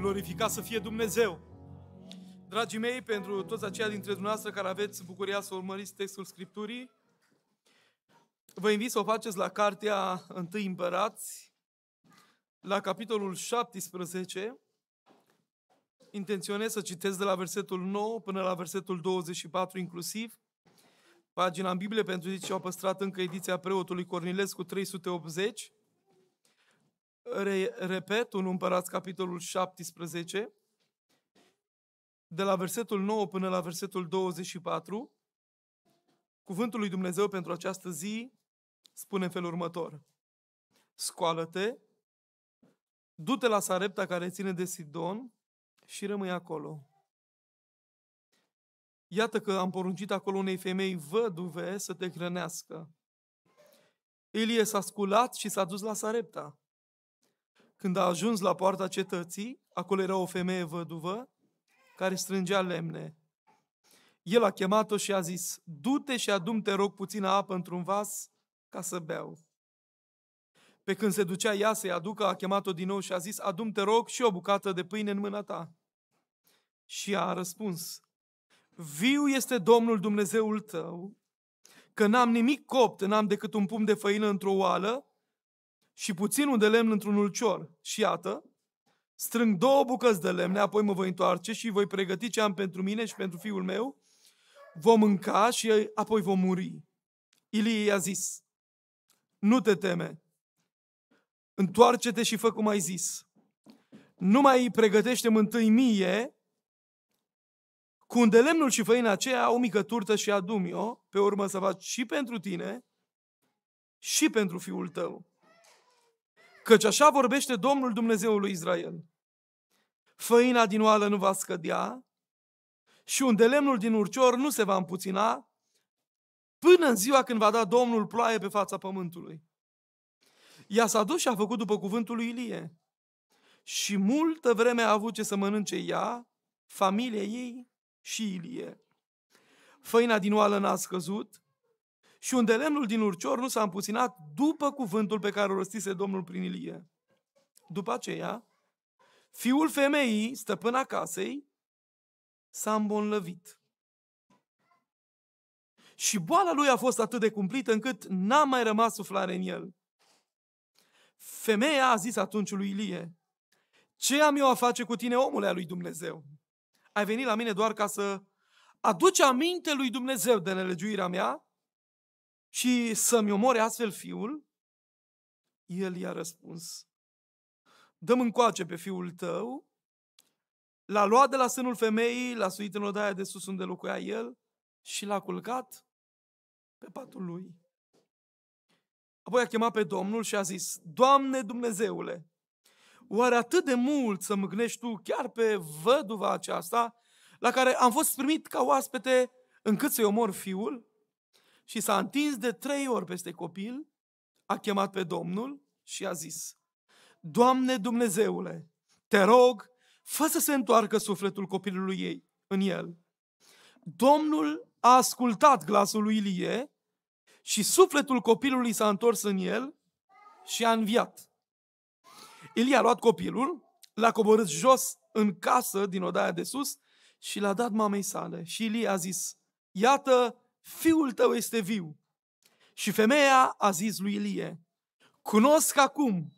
glorificat să fie Dumnezeu. Dragii mei, pentru toți aceia dintre dumneavoastră care aveți bucuria să urmăriți textul Scripturii, vă invit să o faceți la cartea 1 Împărați, la capitolul 17. Intenționez să citesc de la versetul 9 până la versetul 24 inclusiv. Pagina în Biblie pentru cei ce au păstrat încă ediția preotului Cornilescu 380. Re- repet, un împărat, capitolul 17, de la versetul 9 până la versetul 24, cuvântul lui Dumnezeu pentru această zi spune în felul următor. Scoală-te, du-te la Sarepta care ține de Sidon și rămâi acolo. Iată că am poruncit acolo unei femei văduve să te hrănească. Ilie s-a sculat și s-a dus la Sarepta. Când a ajuns la poarta cetății, acolo era o femeie văduvă care strângea lemne. El a chemat-o și a zis, du-te și adum te rog puțină apă într-un vas ca să beau. Pe când se ducea ea să-i aducă, a chemat-o din nou și a zis, adum te rog și o bucată de pâine în mâna ta. Și ea a răspuns, viu este Domnul Dumnezeul tău, că n-am nimic copt, n-am decât un pumn de făină într-o oală și puținul de lemn într-un ulcior. Și iată, strâng două bucăți de lemne, apoi mă voi întoarce și voi pregăti ce am pentru mine și pentru fiul meu. Vom mânca și apoi vom muri. Ilie i-a zis, nu te teme, întoarce-te și fă cum ai zis. Nu mai pregătește-mi întâi mie cu îndelemnul și făina aceea o mică turtă și adumi-o, pe urmă să faci și pentru tine și pentru fiul tău. Căci așa vorbește Domnul Dumnezeul lui Israel. Făina din oală nu va scădea și unde lemnul din urcior nu se va împuțina până în ziua când va da Domnul ploaie pe fața pământului. Ea s-a dus și a făcut după cuvântul lui Ilie. Și multă vreme a avut ce să mănânce ea, familia ei și Ilie. Făina din oală n-a scăzut, și unde lemnul din urcior nu s-a împuținat după cuvântul pe care o rostise Domnul prin Ilie. După aceea, fiul femeii, stăpâna casei, s-a îmbolnăvit. Și boala lui a fost atât de cumplită încât n-a mai rămas suflare în el. Femeia a zis atunci lui Ilie, ce am eu a face cu tine, omule a lui Dumnezeu? Ai venit la mine doar ca să aduci aminte lui Dumnezeu de nelegiuirea mea și să-mi omore astfel fiul? El i-a răspuns, dăm încoace pe fiul tău, l-a luat de la sânul femeii, l-a suit în odaia de sus unde locuia el și l-a culcat pe patul lui. Apoi a chemat pe Domnul și a zis, Doamne Dumnezeule, oare atât de mult să mâgnești Tu chiar pe văduva aceasta, la care am fost primit ca oaspete, încât să-i omor fiul? și s-a întins de trei ori peste copil, a chemat pe Domnul și a zis, Doamne Dumnezeule, te rog, fă să se întoarcă sufletul copilului ei în el. Domnul a ascultat glasul lui Ilie și sufletul copilului s-a întors în el și a înviat. Ilie a luat copilul, l-a coborât jos în casă din odaia de sus și l-a dat mamei sale. Și Ilie a zis, iată, fiul tău este viu. Și femeia a zis lui Ilie, cunosc acum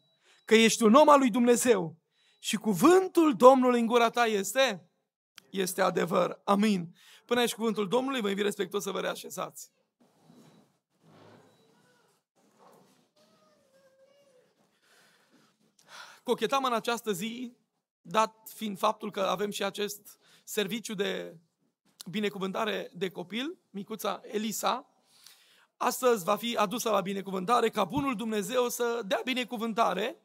că ești un om al lui Dumnezeu și cuvântul Domnului în gura ta este, este adevăr. Amin. Până aici cuvântul Domnului, vă invit respectuos să vă reașezați. Cochetam în această zi, dat fiind faptul că avem și acest serviciu de binecuvântare de copil, micuța Elisa, astăzi va fi adusă la binecuvântare ca bunul Dumnezeu să dea binecuvântare,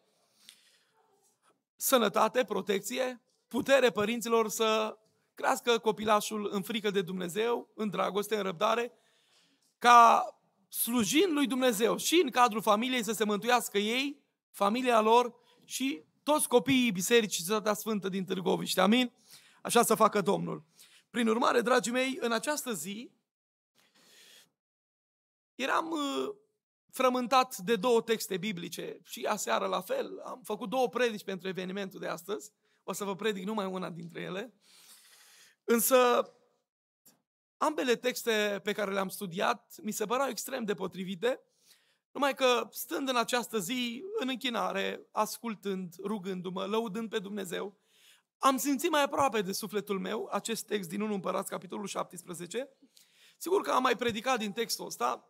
sănătate, protecție, putere părinților să crească copilașul în frică de Dumnezeu, în dragoste, în răbdare, ca slujind lui Dumnezeu și în cadrul familiei să se mântuiască ei, familia lor și toți copiii Bisericii Sfântă din Târgoviște. Amin? Așa să facă Domnul. Prin urmare, dragii mei, în această zi eram uh, frământat de două texte biblice și aseară la fel. Am făcut două predici pentru evenimentul de astăzi. O să vă predic numai una dintre ele. Însă ambele texte pe care le-am studiat mi se păreau extrem de potrivite, numai că stând în această zi, în închinare, ascultând, rugându-mă, lăudând pe Dumnezeu, am simțit mai aproape de sufletul meu acest text din 1 Împărați, capitolul 17. Sigur că am mai predicat din textul ăsta,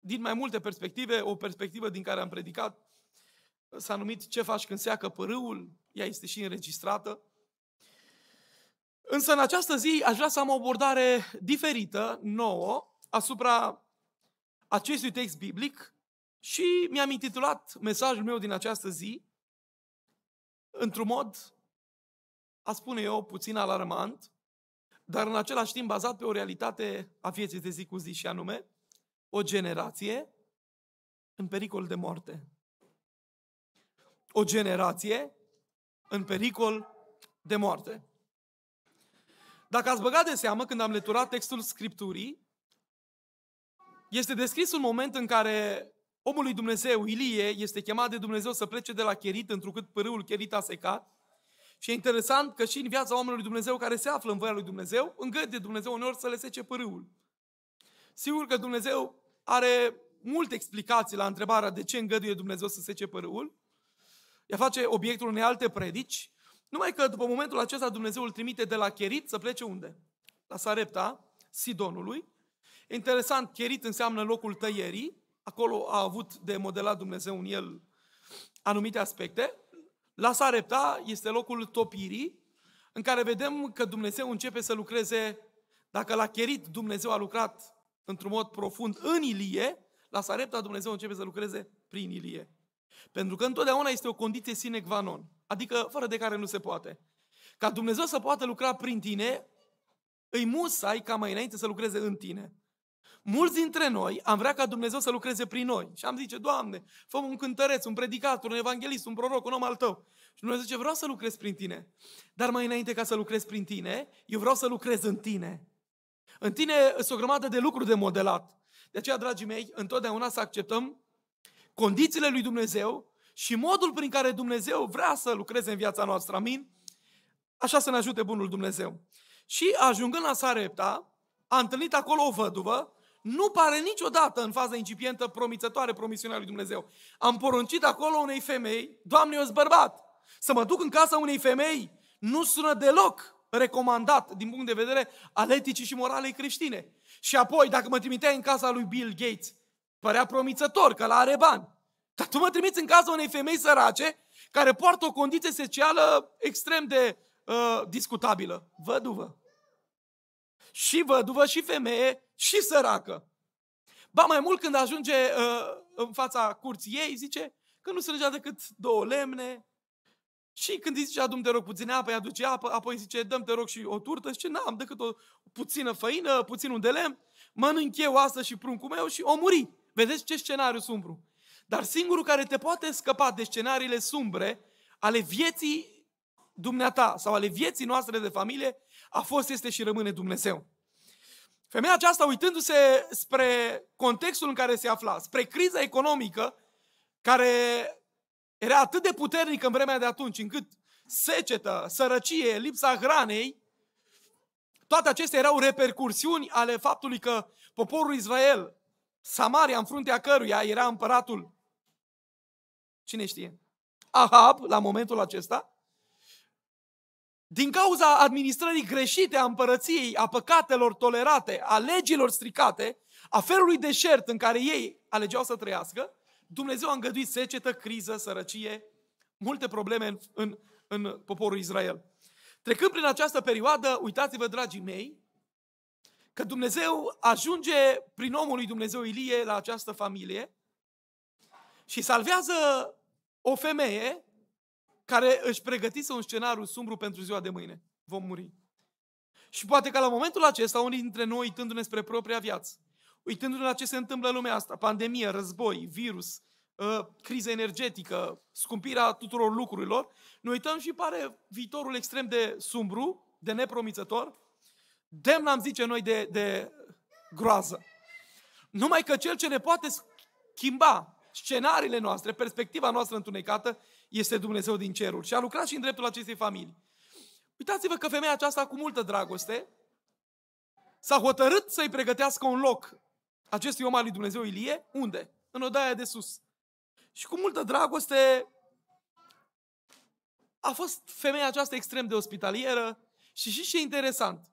din mai multe perspective. O perspectivă din care am predicat s-a numit Ce faci când seacă părâul? Ea este și înregistrată. Însă în această zi aș vrea să am o abordare diferită, nouă, asupra acestui text biblic și mi-am intitulat mesajul meu din această zi într-un mod a spune eu, puțin alarmant, dar în același timp bazat pe o realitate a vieții de zi cu zi și anume, o generație în pericol de moarte. O generație în pericol de moarte. Dacă ați băgat de seamă când am leturat textul Scripturii, este descris un moment în care omul lui Dumnezeu, Ilie, este chemat de Dumnezeu să plece de la Cherit, întrucât pârâul Cherit a secat și e interesant că și în viața oamenilor lui Dumnezeu care se află în voia lui Dumnezeu, îngăde Dumnezeu uneori să le sece părâul. Sigur că Dumnezeu are multe explicații la întrebarea de ce îngăduie Dumnezeu să sece părâul. Ea face obiectul unei alte predici, numai că după momentul acesta Dumnezeu îl trimite de la Cherit să plece unde? La Sarepta, Sidonului. Interesant, Cherit înseamnă locul tăierii. Acolo a avut de modelat Dumnezeu în el anumite aspecte. La Sarepta este locul topirii, în care vedem că Dumnezeu începe să lucreze, dacă la Cherit Dumnezeu a lucrat într-un mod profund în Ilie, la Sarepta Dumnezeu începe să lucreze prin Ilie. Pentru că întotdeauna este o condiție sine qua non, adică fără de care nu se poate. Ca Dumnezeu să poată lucra prin tine, îi musai ca mai înainte să lucreze în tine. Mulți dintre noi am vrea ca Dumnezeu să lucreze prin noi. Și am zice, Doamne, fă un cântăreț, un predicator, un evanghelist, un proroc, un om al tău. Și Dumnezeu zice, vreau să lucrez prin tine. Dar mai înainte ca să lucrez prin tine, eu vreau să lucrez în tine. În tine sunt o grămadă de lucruri de modelat. De aceea, dragii mei, întotdeauna să acceptăm condițiile lui Dumnezeu și modul prin care Dumnezeu vrea să lucreze în viața noastră. Amin? Așa să ne ajute Bunul Dumnezeu. Și ajungând la Sarepta, a întâlnit acolo o văduvă, nu pare niciodată în faza incipientă promițătoare promisiunea lui Dumnezeu. Am poruncit acolo unei femei, Doamne, eu bărbat, să mă duc în casa unei femei, nu sună deloc recomandat din punct de vedere al eticii și moralei creștine. Și apoi, dacă mă trimiteai în casa lui Bill Gates, părea promițător că la are bani. Dar tu mă trimiți în casa unei femei sărace care poartă o condiție socială extrem de uh, discutabilă. Văduvă și văduvă, și femeie, și săracă. Ba mai mult când ajunge uh, în fața curții ei, zice că nu strângea decât două lemne. Și când îi zice, adum te rog puține apă, îi aduce apă, apoi zice, dăm te rog și o turtă. Zice, n-am decât o puțină făină, puțin un de lemn, mănânc eu asta și pruncul meu și o muri. Vedeți ce scenariu sumbru. Dar singurul care te poate scăpa de scenariile sumbre ale vieții dumneata sau ale vieții noastre de familie a fost, este și rămâne Dumnezeu. Femeia aceasta, uitându-se spre contextul în care se afla, spre criza economică, care era atât de puternică în vremea de atunci, încât secetă, sărăcie, lipsa hranei, toate acestea erau repercursiuni ale faptului că poporul Israel, Samaria, în fruntea căruia era împăratul, cine știe, Ahab, la momentul acesta, din cauza administrării greșite a împărăției, a păcatelor tolerate, a legilor stricate, a felului deșert în care ei alegeau să trăiască, Dumnezeu a îngăduit secetă, criză, sărăcie, multe probleme în, în, în poporul Israel. Trecând prin această perioadă, uitați-vă, dragii mei, că Dumnezeu ajunge prin omul lui Dumnezeu Ilie la această familie și salvează o femeie care își pregătise un scenariu sumbru pentru ziua de mâine. Vom muri. Și poate că la momentul acesta, unii dintre noi, uitându-ne spre propria viață, uitându-ne la ce se întâmplă în lumea asta, pandemie, război, virus, ă, criză energetică, scumpirea tuturor lucrurilor, ne uităm și pare viitorul extrem de sumbru, de nepromițător, demn am zice noi de, de groază. Numai că cel ce ne poate schimba scenariile noastre, perspectiva noastră întunecată, este Dumnezeu din ceruri și a lucrat și în dreptul acestei familii. Uitați-vă că femeia aceasta cu multă dragoste s-a hotărât să-i pregătească un loc acestui om al lui Dumnezeu Ilie. Unde? În odaia de sus. Și cu multă dragoste a fost femeia aceasta extrem de ospitalieră și și ce interesant,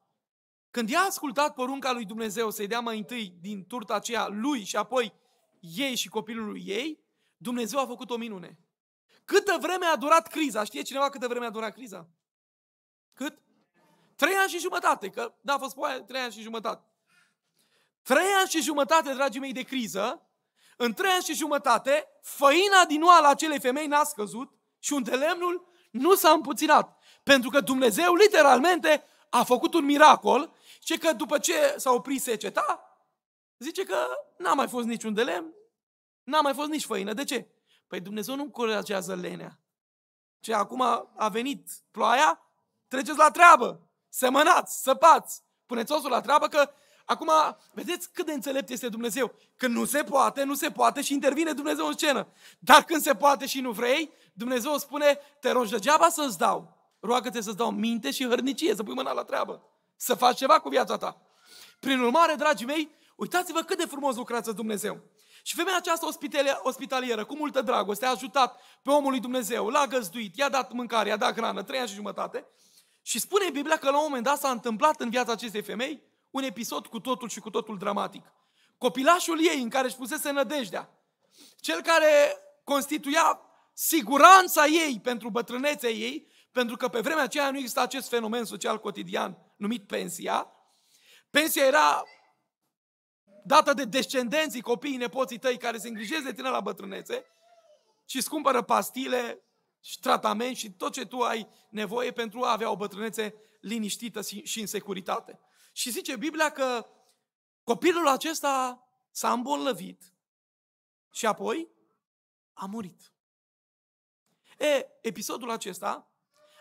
când ea a ascultat porunca lui Dumnezeu să-i dea mai întâi din turta aceea lui și apoi ei și copilul ei, Dumnezeu a făcut o minune. Câtă vreme a durat criza? Știe cineva câtă vreme a durat criza? Cât? Trei ani și jumătate, că da, a fost poate trei ani și jumătate. Trei ani și jumătate, dragii mei, de criză, în trei ani și jumătate, făina din oală acelei femei n-a scăzut și undelemnul nu s-a împuținat. Pentru că Dumnezeu, literalmente, a făcut un miracol și că după ce s-a oprit seceta, zice că n-a mai fost niciun de lemn, n-a mai fost nici făină. De ce? Păi Dumnezeu nu încurajează lenea. Ce acum a venit ploaia, treceți la treabă, semănați, săpați, puneți osul la treabă că acum, vedeți cât de înțelept este Dumnezeu. Când nu se poate, nu se poate și intervine Dumnezeu în scenă. Dar când se poate și nu vrei, Dumnezeu spune, te rogi degeaba să-ți dau. Roagă-te să-ți dau minte și hărnicie, să pui mâna la treabă. Să faci ceva cu viața ta. Prin urmare, dragii mei, uitați-vă cât de frumos lucrează Dumnezeu. Și femeia aceasta ospitalieră, cu multă dragoste, a ajutat pe omul lui Dumnezeu, l-a găzduit, i-a dat mâncare, i-a dat hrană, trei ani și jumătate. Și spune Biblia că la un moment dat s-a întâmplat în viața acestei femei un episod cu totul și cu totul dramatic. Copilașul ei în care își pusese nădejdea, cel care constituia siguranța ei pentru bătrânețea ei, pentru că pe vremea aceea nu exista acest fenomen social cotidian numit pensia, pensia era dată de descendenții, copiii, nepoții tăi care se îngrijesc de tine la bătrânețe și îți cumpără pastile și tratament și tot ce tu ai nevoie pentru a avea o bătrânețe liniștită și în securitate. Și zice Biblia că copilul acesta s-a îmbolnăvit și apoi a murit. E, episodul acesta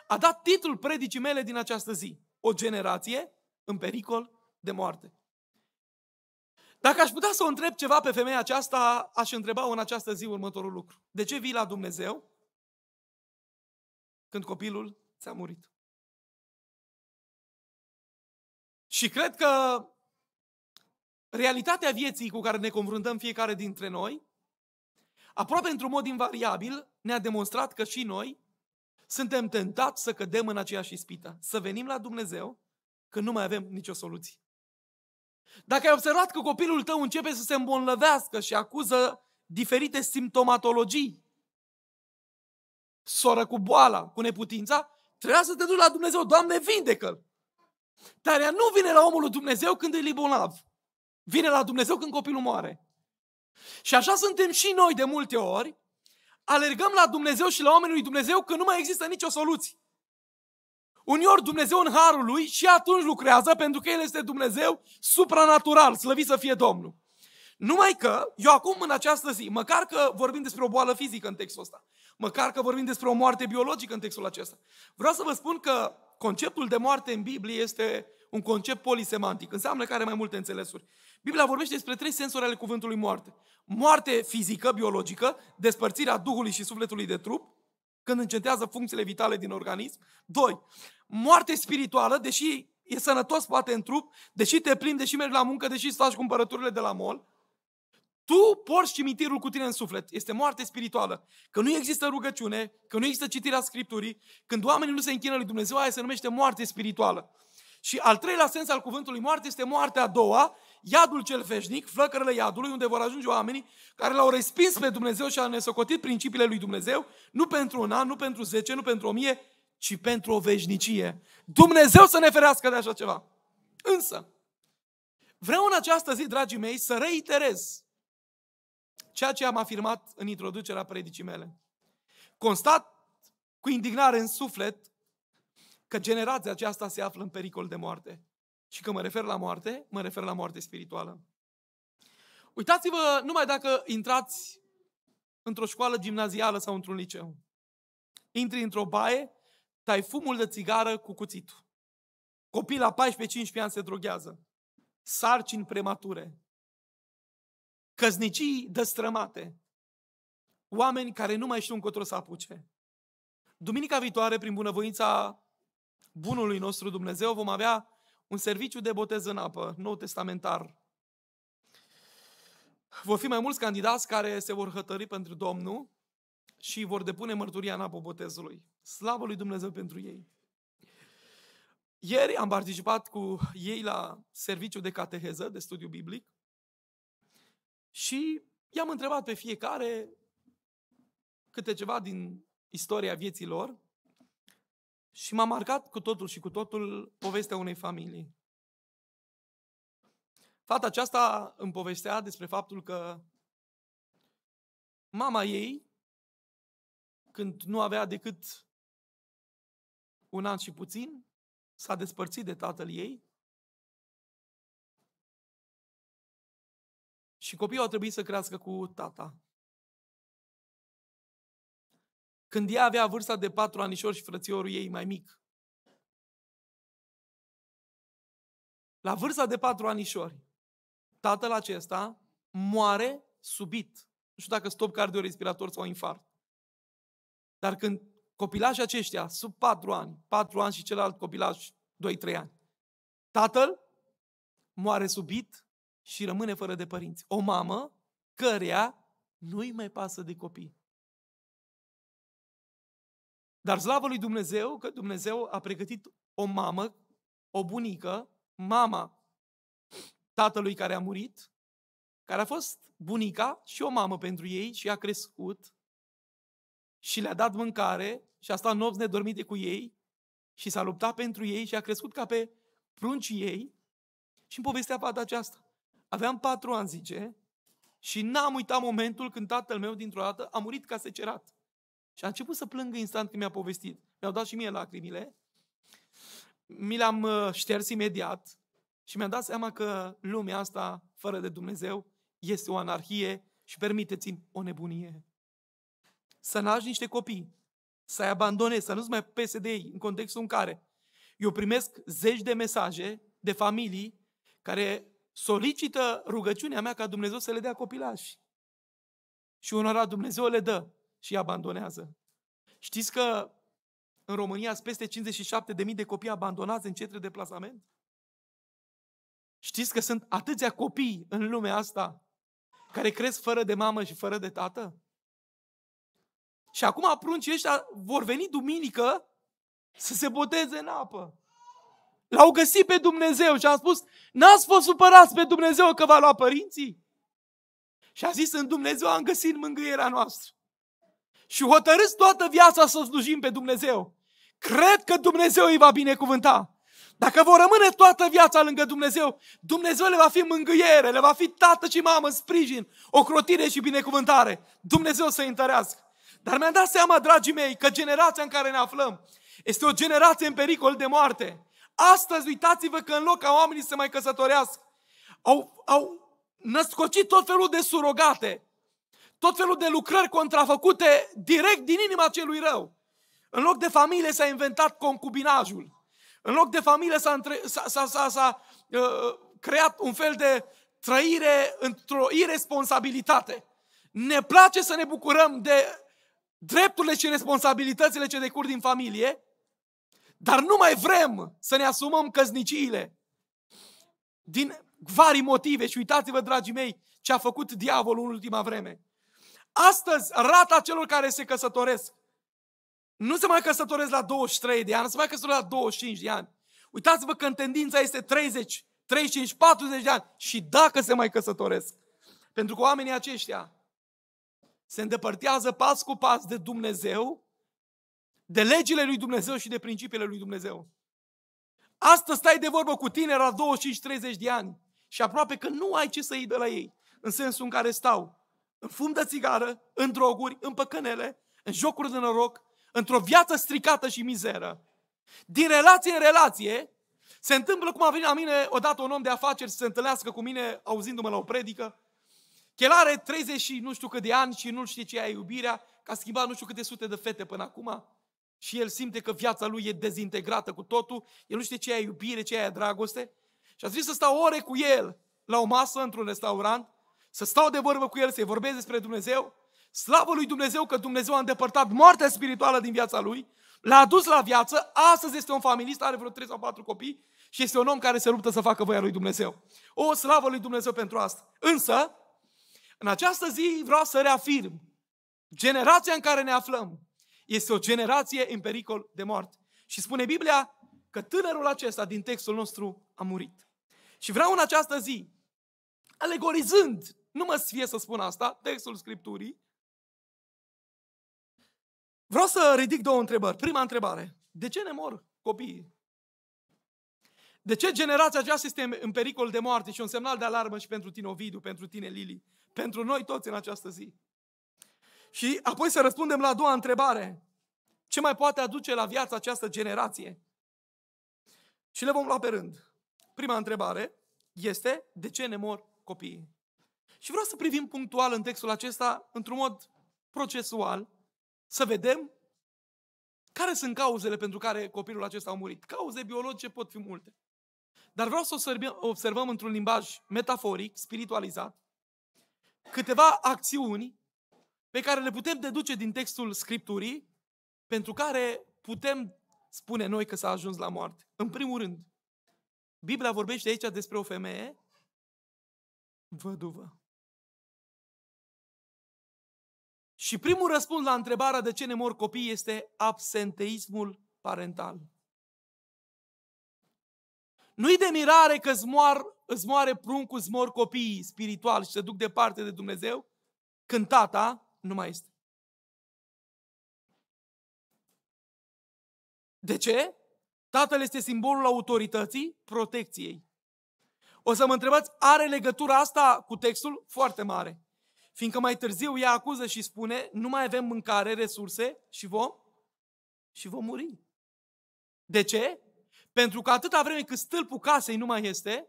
a dat titlul predicii mele din această zi. O generație în pericol de moarte. Dacă aș putea să o întreb ceva pe femeia aceasta, aș întreba în această zi următorul lucru. De ce vii la Dumnezeu când copilul ți-a murit? Și cred că realitatea vieții cu care ne confruntăm fiecare dintre noi, aproape într-un mod invariabil, ne-a demonstrat că și noi suntem tentați să cădem în aceeași ispită, să venim la Dumnezeu când nu mai avem nicio soluție. Dacă ai observat că copilul tău începe să se îmbolnăvească și acuză diferite simptomatologii, soră cu boala, cu neputința, trebuia să te duci la Dumnezeu, Doamne, vindecă-l! Dar ea nu vine la omul lui Dumnezeu când îi bolnav. Vine la Dumnezeu când copilul moare. Și așa suntem și noi de multe ori, alergăm la Dumnezeu și la oamenii lui Dumnezeu că nu mai există nicio soluție. Uneori Dumnezeu în harul lui și atunci lucrează pentru că El este Dumnezeu supranatural, slăvit să fie Domnul. Numai că eu acum în această zi, măcar că vorbim despre o boală fizică în textul ăsta, măcar că vorbim despre o moarte biologică în textul acesta, vreau să vă spun că conceptul de moarte în Biblie este un concept polisemantic, înseamnă că are mai multe înțelesuri. Biblia vorbește despre trei sensuri ale cuvântului moarte. Moarte fizică, biologică, despărțirea Duhului și Sufletului de trup, când încetează funcțiile vitale din organism. 2. Moarte spirituală, deși e sănătos poate în trup, deși te plimbi, deși mergi la muncă, deși îți faci cumpărăturile de la mol, tu porți cimitirul cu tine în suflet. Este moarte spirituală. Că nu există rugăciune, că nu există citirea Scripturii, când oamenii nu se închină lui Dumnezeu, aia se numește moarte spirituală. Și al treilea sens al cuvântului moarte este moartea a doua, iadul cel veșnic, flăcările iadului, unde vor ajunge oamenii care l-au respins pe Dumnezeu și au nesocotit principiile lui Dumnezeu, nu pentru un an, nu pentru zece, nu pentru o mie, ci pentru o veșnicie. Dumnezeu să ne ferească de așa ceva. Însă, vreau în această zi, dragii mei, să reiterez ceea ce am afirmat în introducerea predicii mele. Constat cu indignare în suflet că generația aceasta se află în pericol de moarte. Și când mă refer la moarte, mă refer la moarte spirituală. Uitați-vă numai dacă intrați într-o școală gimnazială sau într-un liceu. Intri într-o baie, tai fumul de țigară cu cuțitul. Copii la 14-15 ani se droghează. Sarcini premature. Căznicii destrămate. Oameni care nu mai știu încotro să apuce. Duminica viitoare, prin bunăvoința bunului nostru Dumnezeu, vom avea un serviciu de botez în apă, nou testamentar. Vor fi mai mulți candidați care se vor hătări pentru Domnul și vor depune mărturia în apă botezului. Slavă lui Dumnezeu pentru ei! Ieri am participat cu ei la serviciu de cateheză, de studiu biblic și i-am întrebat pe fiecare câte ceva din istoria vieții lor și m-a marcat cu totul și cu totul povestea unei familii. Fata aceasta îmi povestea despre faptul că mama ei, când nu avea decât un an și puțin, s-a despărțit de tatăl ei și copiii a trebuit să crească cu tata. când ea avea vârsta de patru anișori și frățiorul ei mai mic. La vârsta de patru anișori, tatăl acesta moare subit. Nu știu dacă stop cardiorespirator sau infart. Dar când copilașii aceștia, sub patru ani, patru ani și celălalt copilaș, 2-3 ani, tatăl moare subit și rămâne fără de părinți. O mamă căreia nu-i mai pasă de copii. Dar slavă lui Dumnezeu că Dumnezeu a pregătit o mamă, o bunică, mama tatălui care a murit, care a fost bunica și o mamă pentru ei și a crescut și le-a dat mâncare și a stat nopți nedormite cu ei și s-a luptat pentru ei și a crescut ca pe pruncii ei și în povestea fata aceasta. Aveam patru ani, zice, și n-am uitat momentul când tatăl meu dintr-o dată a murit ca secerat. Și a început să plângă instant când mi-a povestit. Mi-au dat și mie lacrimile. Mi le-am uh, șters imediat și mi-am dat seama că lumea asta, fără de Dumnezeu, este o anarhie și permiteți-mi o nebunie. Să naști niște copii, să-i abandonezi, să nu-ți mai pese de ei, în contextul în care eu primesc zeci de mesaje de familii care solicită rugăciunea mea ca Dumnezeu să le dea copilași. Și unora Dumnezeu le dă și abandonează. Știți că în România sunt peste 57.000 de copii abandonați în centre de plasament? Știți că sunt atâția copii în lumea asta care cresc fără de mamă și fără de tată? Și acum pruncii ăștia vor veni duminică să se boteze în apă. L-au găsit pe Dumnezeu și a spus, n-ați fost supărați pe Dumnezeu că v-a luat părinții? Și a zis, în Dumnezeu am găsit mângâierea noastră și hotărâți toată viața să slujim pe Dumnezeu, cred că Dumnezeu îi va binecuvânta. Dacă vor rămâne toată viața lângă Dumnezeu, Dumnezeu le va fi mângâiere, le va fi tată și mamă, sprijin, ocrotire și binecuvântare. Dumnezeu să-i întărească. Dar mi-am dat seama, dragii mei, că generația în care ne aflăm este o generație în pericol de moarte. Astăzi, uitați-vă că în loc ca oamenii să mai căsătorească, au, au născocit tot felul de surogate, tot felul de lucrări contrafăcute direct din inima celui rău. În loc de familie s-a inventat concubinajul. În loc de familie s-a, între, s-a, s-a, s-a, s-a uh, creat un fel de trăire într-o irresponsabilitate. Ne place să ne bucurăm de drepturile și responsabilitățile ce decur din familie, dar nu mai vrem să ne asumăm căzniciile din vari motive. Și uitați-vă, dragii mei, ce a făcut diavolul în ultima vreme. Astăzi, rata celor care se căsătoresc nu se mai căsătoresc la 23 de ani, se mai căsătoresc la 25 de ani. Uitați-vă că tendința este 30, 35, 40 de ani și dacă se mai căsătoresc. Pentru că oamenii aceștia se îndepărtează pas cu pas de Dumnezeu, de legile lui Dumnezeu și de principiile lui Dumnezeu. Astăzi stai de vorbă cu tine la 25-30 de ani și aproape că nu ai ce să iei de la ei, în sensul în care stau în fum de țigară, în droguri, în păcănele, în jocuri de noroc, într-o viață stricată și mizeră. Din relație în relație, se întâmplă cum a venit la mine odată un om de afaceri să se întâlnească cu mine auzindu-mă la o predică. El are 30 și nu știu cât de ani și nu știe ce e iubirea, că a schimbat nu știu câte sute de fete până acum și el simte că viața lui e dezintegrată cu totul, el nu știe ce e iubire, ce e dragoste. Și a zis să stau ore cu el la o masă într-un restaurant să stau de vorbă cu el, să-i vorbesc despre Dumnezeu, slavă lui Dumnezeu că Dumnezeu a îndepărtat moartea spirituală din viața lui, l-a adus la viață, astăzi este un familist, are vreo 3 sau 4 copii și este un om care se luptă să facă voia lui Dumnezeu. O slavă lui Dumnezeu pentru asta. Însă, în această zi vreau să reafirm, generația în care ne aflăm este o generație în pericol de moarte. Și spune Biblia că tânărul acesta din textul nostru a murit. Și vreau în această zi, alegorizând nu mă sfie să spun asta, textul Scripturii. Vreau să ridic două întrebări. Prima întrebare. De ce ne mor copiii? De ce generația aceasta este în pericol de moarte și un semnal de alarmă și pentru tine, Ovidiu, pentru tine, Lili, pentru noi toți în această zi? Și apoi să răspundem la a doua întrebare. Ce mai poate aduce la viață această generație? Și le vom lua pe rând. Prima întrebare este de ce ne mor copiii? Și vreau să privim punctual în textul acesta, într-un mod procesual, să vedem care sunt cauzele pentru care copilul acesta a murit. Cauze biologice pot fi multe. Dar vreau să observăm, observăm într-un limbaj metaforic, spiritualizat, câteva acțiuni pe care le putem deduce din textul Scripturii, pentru care putem spune noi că s-a ajuns la moarte. În primul rând, Biblia vorbește aici despre o femeie văduvă. Și primul răspuns la întrebarea de ce ne mor copii este absenteismul parental. Nu-i de mirare că îți, moar, îți moare pruncul, îți mor copiii spirituali și se duc departe de Dumnezeu când tata nu mai este. De ce? Tatăl este simbolul autorității, protecției. O să mă întrebați, are legătura asta cu textul? Foarte mare. Fiindcă mai târziu ea acuză și spune, nu mai avem mâncare, resurse și vom, și vom muri. De ce? Pentru că atâta vreme cât stâlpul casei nu mai este,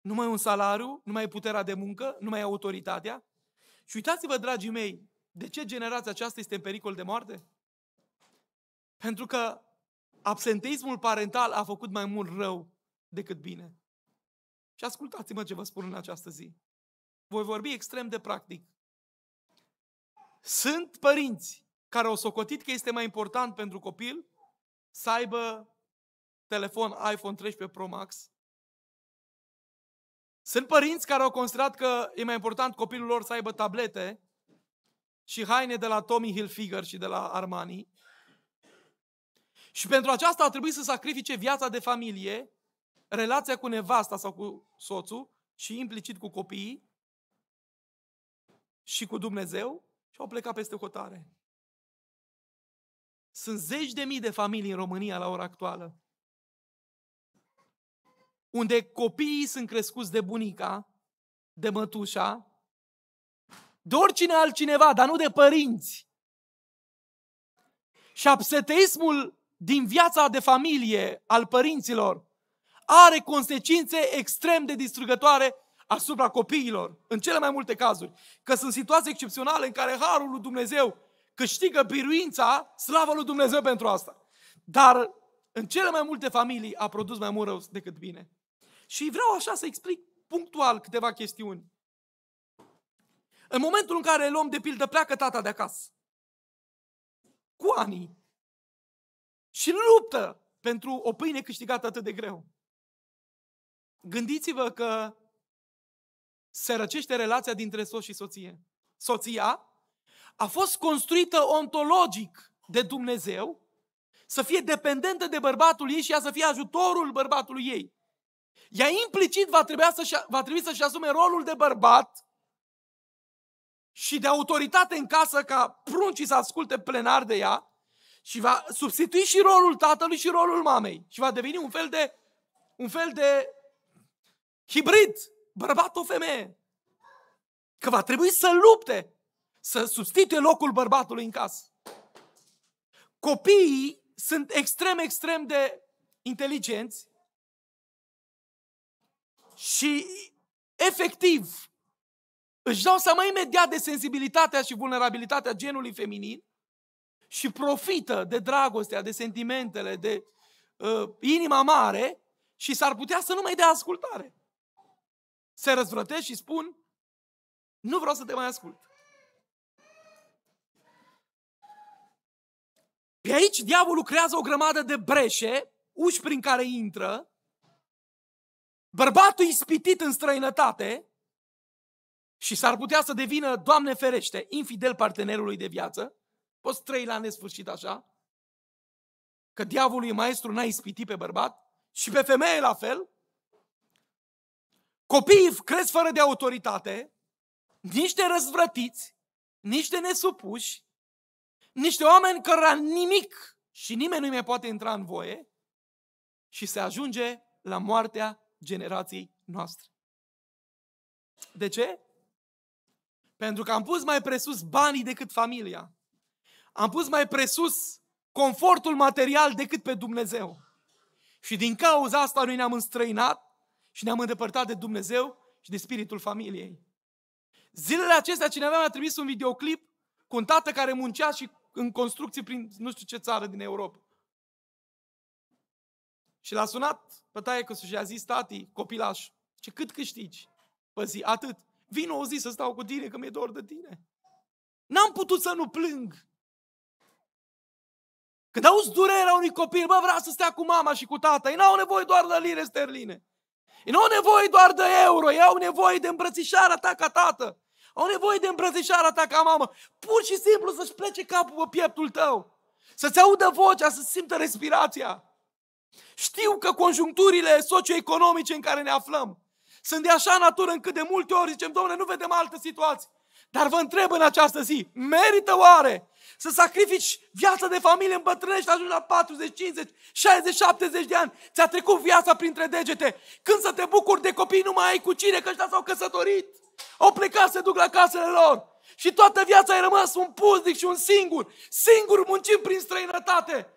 nu mai e un salariu, nu mai e puterea de muncă, nu mai e autoritatea. Și uitați-vă, dragii mei, de ce generația aceasta este în pericol de moarte? Pentru că absenteismul parental a făcut mai mult rău decât bine. Și ascultați-mă ce vă spun în această zi. Voi vorbi extrem de practic. Sunt părinți care au socotit că este mai important pentru copil să aibă telefon iPhone 13 Pro Max. Sunt părinți care au considerat că e mai important copilul lor să aibă tablete și haine de la Tommy Hilfiger și de la Armani. Și pentru aceasta a trebuit să sacrifice viața de familie relația cu nevasta sau cu soțul și implicit cu copiii și cu Dumnezeu și au plecat peste hotare. Sunt zeci de mii de familii în România la ora actuală unde copiii sunt crescuți de bunica, de mătușa, de oricine altcineva, dar nu de părinți. Și absenteismul din viața de familie al părinților are consecințe extrem de distrugătoare asupra copiilor, în cele mai multe cazuri. Că sunt situații excepționale în care harul lui Dumnezeu câștigă biruința, slavă lui Dumnezeu pentru asta. Dar în cele mai multe familii a produs mai mult rău decât bine. Și vreau așa să explic punctual câteva chestiuni. În momentul în care luăm de pildă pleacă tata de acasă, cu ani și luptă pentru o pâine câștigată atât de greu. Gândiți-vă că se răcește relația dintre soț și soție. Soția a fost construită ontologic de Dumnezeu să fie dependentă de bărbatul ei și ea să fie ajutorul bărbatului ei. Ea implicit va trebui, să-și, va trebui să-și asume rolul de bărbat și de autoritate în casă ca pruncii să asculte plenar de ea și va substitui și rolul tatălui și rolul mamei și va deveni un fel de, un fel de hibrid, bărbat o femeie. Că va trebui să lupte să substituie locul bărbatului în casă. Copiii sunt extrem, extrem de inteligenți și efectiv își dau seama imediat de sensibilitatea și vulnerabilitatea genului feminin și profită de dragostea, de sentimentele, de uh, inima mare și s-ar putea să nu mai dea ascultare se răzvrătesc și spun, nu vreau să te mai ascult. Pe aici diavolul creează o grămadă de breșe, uși prin care intră, bărbatul ispitit în străinătate și s-ar putea să devină, Doamne ferește, infidel partenerului de viață, poți trăi la nesfârșit așa, că diavolul e maestru, n-a ispitit pe bărbat și pe femeie la fel, Copiii cresc fără de autoritate, niște răzvrătiți, niște nesupuși, niște oameni cărora nimic și nimeni nu mai poate intra în voie și se ajunge la moartea generației noastre. De ce? Pentru că am pus mai presus banii decât familia. Am pus mai presus confortul material decât pe Dumnezeu. Și din cauza asta noi ne-am înstrăinat și ne-am îndepărtat de Dumnezeu și de spiritul familiei. Zilele acestea cineva mi-a trimis un videoclip cu un tată care muncea și în construcții prin nu știu ce țară din Europa. Și l-a sunat pe că și a zis, tati, copilaș, ce cât câștigi pe zi? Atât. Vin o zi să stau cu tine, că mi-e dor de tine. N-am putut să nu plâng. Când auzi durerea unui copil, bă, vrea să stea cu mama și cu tata, ei n-au nevoie doar de lire sterline. Ei nu au nevoie doar de euro, ei au nevoie de îmbrățișarea ta ca tată. Au nevoie de îmbrățișarea ta ca mamă. Pur și simplu să-și plece capul pe pieptul tău. Să-ți audă vocea, să simtă respirația. Știu că conjuncturile socioeconomice în care ne aflăm sunt de așa natură încât de multe ori zicem, domnule, nu vedem altă situație. Dar vă întreb în această zi, merită oare să sacrifici viața de familie, în îmbătrânești, ajungi la 40, 50, 60, 70 de ani, ți-a trecut viața printre degete. Când să te bucuri de copii, nu mai ai cu cine, că ăștia s-au căsătorit. Au plecat să duc la casele lor. Și toată viața ai rămas un puznic și un singur, singur muncim prin străinătate,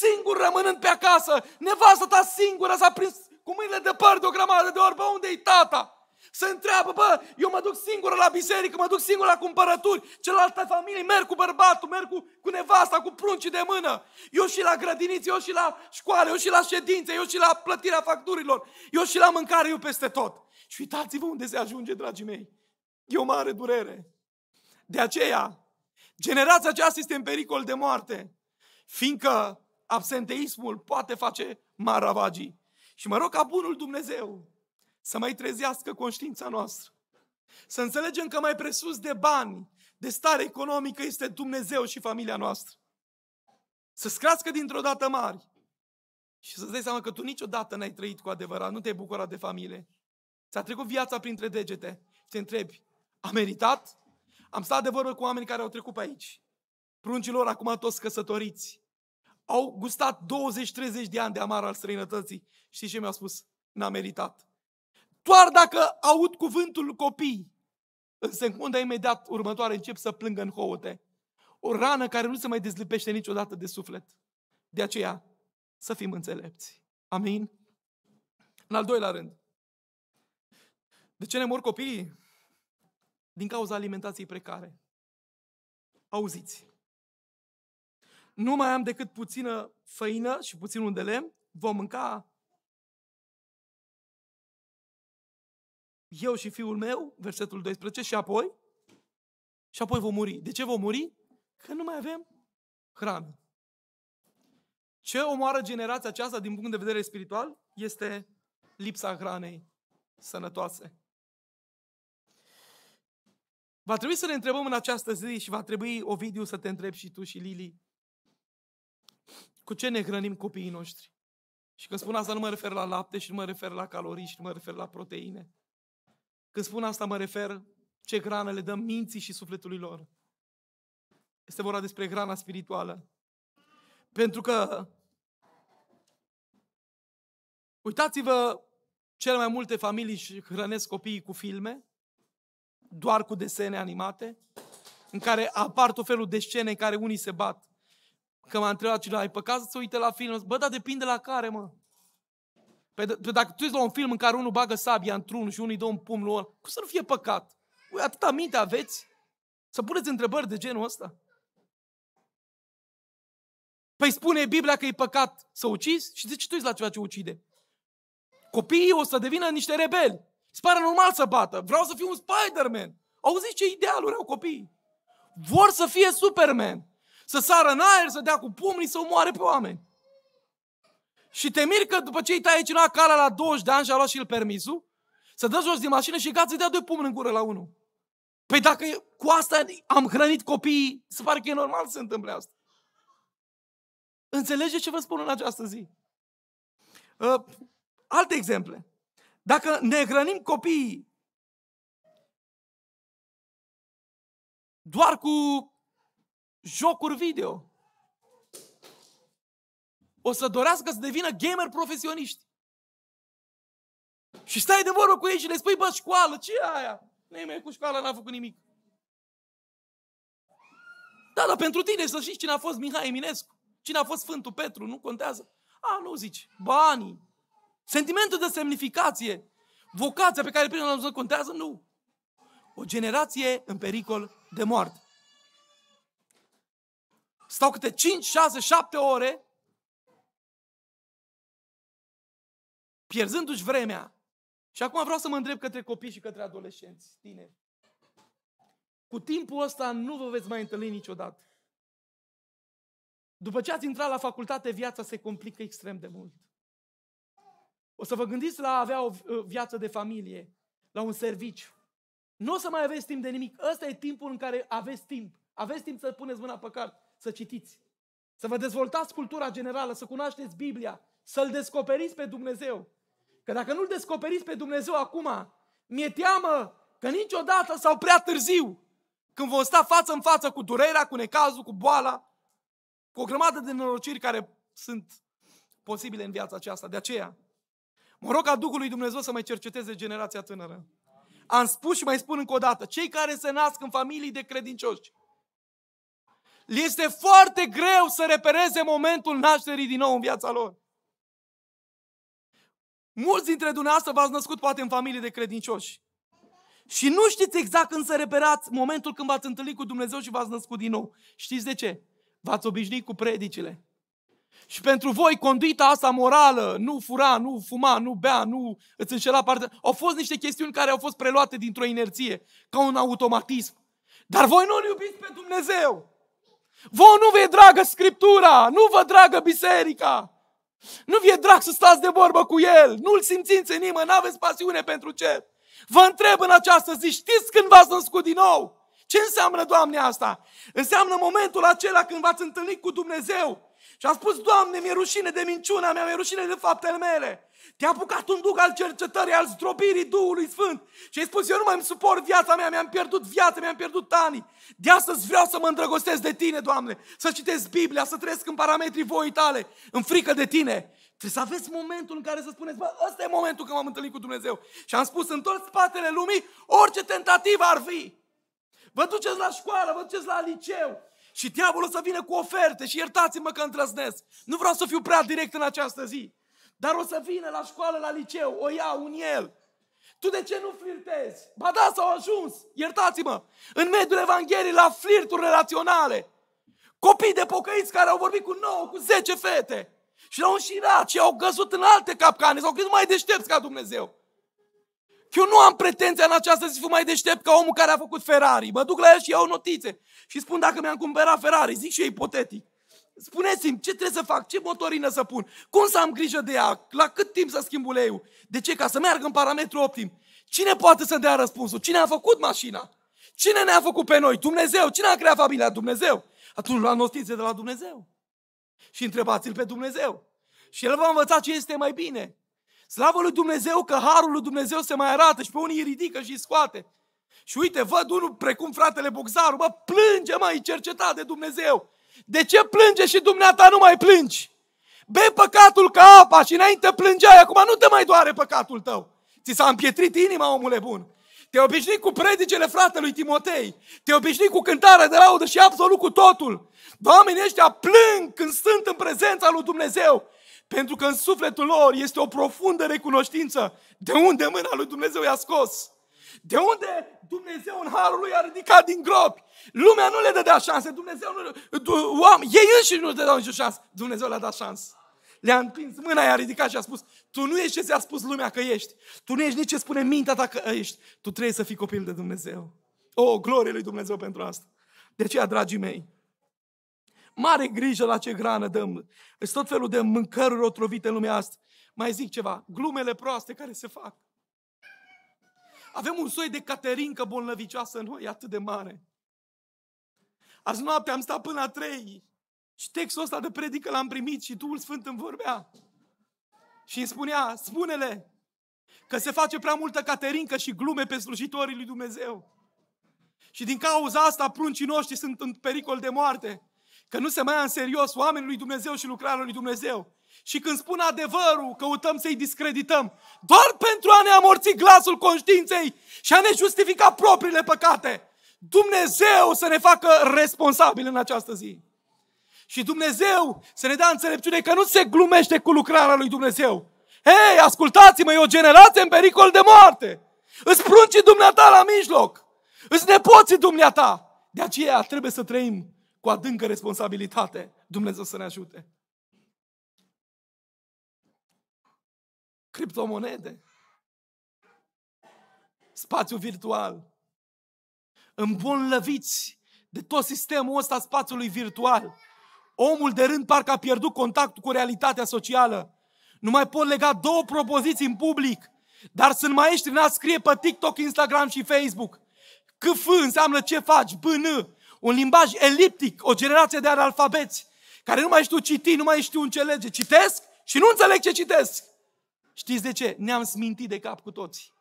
singur rămânând pe acasă, nevastă ta singură s-a prins cu mâinile de păr de o grămadă de ori, unde-i tata? Se întreabă, bă, eu mă duc singur la biserică, mă duc singur la cumpărături, celelalte familii merg cu bărbatul, merg cu, cu nevasta, cu pruncii de mână. Eu și la grădiniță, eu și la școală, eu și la ședințe, eu și la plătirea facturilor, eu și la mâncare, eu peste tot. Și uitați-vă unde se ajunge, dragii mei. E o mare durere. De aceea, generația aceasta este în pericol de moarte, fiindcă absenteismul poate face maravagii. Și mă rog ca bunul Dumnezeu să mai trezească conștiința noastră. Să înțelegem că mai presus de bani, de stare economică, este Dumnezeu și familia noastră. Să-ți crească dintr-o dată mari și să-ți dai seama că tu niciodată n-ai trăit cu adevărat, nu te-ai bucurat de familie. Ți-a trecut viața printre degete. Te întrebi, am meritat? Am stat de vorbă cu oameni care au trecut pe aici. Pruncilor acum toți căsătoriți. Au gustat 20-30 de ani de amar al străinătății. Știi ce mi-au spus? N-a meritat doar dacă aud cuvântul copii. În secunda imediat următoare încep să plângă în hoote, O rană care nu se mai dezlipește niciodată de suflet. De aceea, să fim înțelepți. Amin? În al doilea rând, de ce ne mor copiii? Din cauza alimentației precare. Auziți, nu mai am decât puțină făină și puțin un de lemn, vom mânca eu și fiul meu, versetul 12, și apoi? Și apoi vom muri. De ce vom muri? Că nu mai avem hrană. Ce omoară generația aceasta din punct de vedere spiritual este lipsa hranei sănătoase. Va trebui să ne întrebăm în această zi și va trebui, Ovidiu, să te întrebi și tu și Lili, cu ce ne hrănim copiii noștri? Și când spun asta nu mă refer la lapte și nu mă refer la calorii și nu mă refer la proteine. Când spun asta mă refer ce grană le dăm minții și sufletului lor. Este vorba despre grana spirituală. Pentru că uitați-vă cele mai multe familii își hrănesc copiii cu filme, doar cu desene animate, în care apar tot felul de scene în care unii se bat. Că m-a întrebat cineva, ai păcat să se uite la film? Bă, dar depinde la care, mă. Păi dacă tu ești la un film în care unul bagă sabia într-unul și unul îi dă un pumn lui ăla, cum să nu fie păcat? Ui, atâta minte aveți? Să puneți întrebări de genul ăsta? Păi spune Biblia că e păcat să ucizi și de ce tu ești la ceva ce ucide? Copiii o să devină niște rebeli. pare normal să bată. Vreau să fiu un Spider-Man. Auziți ce idealuri au copiii. Vor să fie Superman. Să sară în aer, să dea cu pumnii, să omoare pe oameni. Și te miri că după ce îi tai cineva calea la 20 de ani și a luat și el permisul, să dă jos din mașină și gata, îi dea doi pumni în gură la unul. Păi dacă cu asta am hrănit copiii, se pare că e normal să se întâmple asta. Înțelegeți ce vă spun în această zi? Uh, alte exemple. Dacă ne hrănim copiii doar cu jocuri video, o să dorească să devină gamer profesioniști. Și stai de vorbă cu ei și le spui, bă, școală, ce e aia? Nimeni cu școală n-a făcut nimic. Da, dar pentru tine să știi cine a fost Mihai Eminescu, cine a fost Sfântul Petru, nu contează. A, nu zici, banii, sentimentul de semnificație, vocația pe care prin la contează, nu. O generație în pericol de moarte. Stau câte 5, 6, 7 ore pierzându-și vremea. Și acum vreau să mă întreb către copii și către adolescenți, tineri. Cu timpul ăsta nu vă veți mai întâlni niciodată. După ce ați intrat la facultate, viața se complică extrem de mult. O să vă gândiți la a avea o uh, viață de familie, la un serviciu. Nu o să mai aveți timp de nimic. Ăsta e timpul în care aveți timp. Aveți timp să puneți mâna pe carte, să citiți, să vă dezvoltați cultura generală, să cunoașteți Biblia, să-L descoperiți pe Dumnezeu, Că dacă nu-L descoperiți pe Dumnezeu acum, mi-e teamă că niciodată sau prea târziu, când vom sta față în față cu durerea, cu necazul, cu boala, cu o grămadă de norociri care sunt posibile în viața aceasta. De aceea, mă rog ca Duhul lui Dumnezeu să mai cerceteze generația tânără. Am spus și mai spun încă o dată, cei care se nasc în familii de credincioși, le este foarte greu să repereze momentul nașterii din nou în viața lor. Mulți dintre dumneavoastră v-ați născut poate în familie de credincioși. Și nu știți exact când să reperați momentul când v-ați întâlnit cu Dumnezeu și v-ați născut din nou. Știți de ce? V-ați obișnuit cu predicile. Și pentru voi, conduita asta morală, nu fura, nu fuma, nu bea, nu îți înșela parte, au fost niște chestiuni care au fost preluate dintr-o inerție, ca un automatism. Dar voi nu-L iubiți pe Dumnezeu. Voi nu vă dragă Scriptura, nu vă dragă biserica. Nu vi-e drag să stați de vorbă cu El. Nu-L simțiți în inimă, n-aveți pasiune pentru cer. Vă întreb în această zi, știți când v-ați născut din nou? Ce înseamnă, Doamne, asta? Înseamnă momentul acela când v-ați întâlnit cu Dumnezeu și a spus, Doamne, mi-e rușine de minciuna mea, mi-e rușine de faptele mele. Te-a apucat un duc al cercetării, al zdrobirii Duhului Sfânt. Și ai spus, eu nu mai îmi suport viața mea, mi-am pierdut viața, mi-am pierdut ani. De astăzi vreau să mă îndrăgostesc de tine, Doamne, să citesc Biblia, să trăiesc în parametrii voii tale, în frică de tine. Trebuie să aveți momentul în care să spuneți, bă, ăsta e momentul când m-am întâlnit cu Dumnezeu. Și am spus, întorc spatele lumii, orice tentativă ar fi. Vă duceți la școală, vă duceți la liceu, și diavolul să vină cu oferte și iertați-mă că îndrăznesc. Nu vreau să fiu prea direct în această zi. Dar o să vină la școală, la liceu, o ia un el. Tu de ce nu flirtezi? Ba da, s-au ajuns, iertați-mă, în mediul Evangheliei la flirturi relaționale. Copii de pocăiți care au vorbit cu 9, cu 10 fete și l-au înșirat și au găsut în alte capcane, s-au mai deștepți ca Dumnezeu. eu nu am pretenția în această zi să fiu mai deștept ca omul care a făcut Ferrari. Mă duc la el și iau notițe și spun dacă mi-am cumpărat Ferrari, zic și eu ipotetic. Spuneți-mi, ce trebuie să fac? Ce motorină să pun? Cum să am grijă de ea? La cât timp să schimb uleiul? De ce? Ca să meargă în parametru optim. Cine poate să dea răspunsul? Cine a făcut mașina? Cine ne-a făcut pe noi? Dumnezeu. Cine a creat familia? Dumnezeu. Atunci luați notițe de la Dumnezeu. Și întrebați-L pe Dumnezeu. Și El va învăța ce este mai bine. Slavă lui Dumnezeu că harul lui Dumnezeu se mai arată și pe unii îi ridică și îi scoate. Și uite, văd unul precum fratele Boxaru, mă, plânge, mai cercetat de Dumnezeu. De ce plânge și dumneata nu mai plângi? Be păcatul ca apa și înainte plângeai, acum nu te mai doare păcatul tău. Ți s-a împietrit inima, omule bun. Te obișnui cu predicele fratelui Timotei. Te obișnui cu cântarea de laudă și absolut cu totul. Oamenii ăștia plâng când sunt în prezența lui Dumnezeu. Pentru că în sufletul lor este o profundă recunoștință de unde mâna lui Dumnezeu i-a scos. De unde Dumnezeu în harul lui a ridicat din gropi? Lumea nu le dădea șanse, Dumnezeu nu, oameni, ei înșiși nu le dădeau nicio șansă, Dumnezeu le-a dat șansă. Le-a întins mâna, i-a ridicat și a spus, tu nu ești ce ți-a spus lumea că ești, tu nu ești nici ce spune mintea ta că ești, tu trebuie să fii copil de Dumnezeu. O, oh, glorie lui Dumnezeu pentru asta. De aceea, dragii mei, mare grijă la ce grană dăm. Sunt tot felul de mâncăruri otrovite în lumea asta. Mai zic ceva, glumele proaste care se fac avem un soi de caterincă bolnăvicioasă în noi, atât de mare. Azi noapte am stat până la trei și textul ăsta de predică l-am primit și Duhul Sfânt îmi vorbea. Și îmi spunea, spune-le că se face prea multă caterincă și glume pe slujitorii lui Dumnezeu. Și din cauza asta pruncii noștri sunt în pericol de moarte. Că nu se mai ia în serios oamenii lui Dumnezeu și lucrarea lui Dumnezeu. Și când spun adevărul, căutăm să-i discredităm. Doar pentru a ne amorți glasul conștiinței și a ne justifica propriile păcate. Dumnezeu să ne facă responsabili în această zi. Și Dumnezeu să ne dea înțelepciune că nu se glumește cu lucrarea lui Dumnezeu. Hei, ascultați-mă, e o generație în pericol de moarte. Îți pruncii dumneata la mijloc. Îți nepoții dumneata. De aceea trebuie să trăim cu adâncă responsabilitate. Dumnezeu să ne ajute. criptomonede, spațiu virtual. Îmbolnăviți de tot sistemul ăsta spațiului virtual. Omul de rând parcă a pierdut contactul cu realitatea socială. Nu mai pot lega două propoziții în public, dar sunt maestri în a scrie pe TikTok, Instagram și Facebook. CF înseamnă ce faci, BN, un limbaj eliptic, o generație de analfabeți care nu mai știu citi, nu mai știu înțelege. Citesc și nu înțeleg ce citesc. Știți de ce? Ne-am smintit de cap cu toți,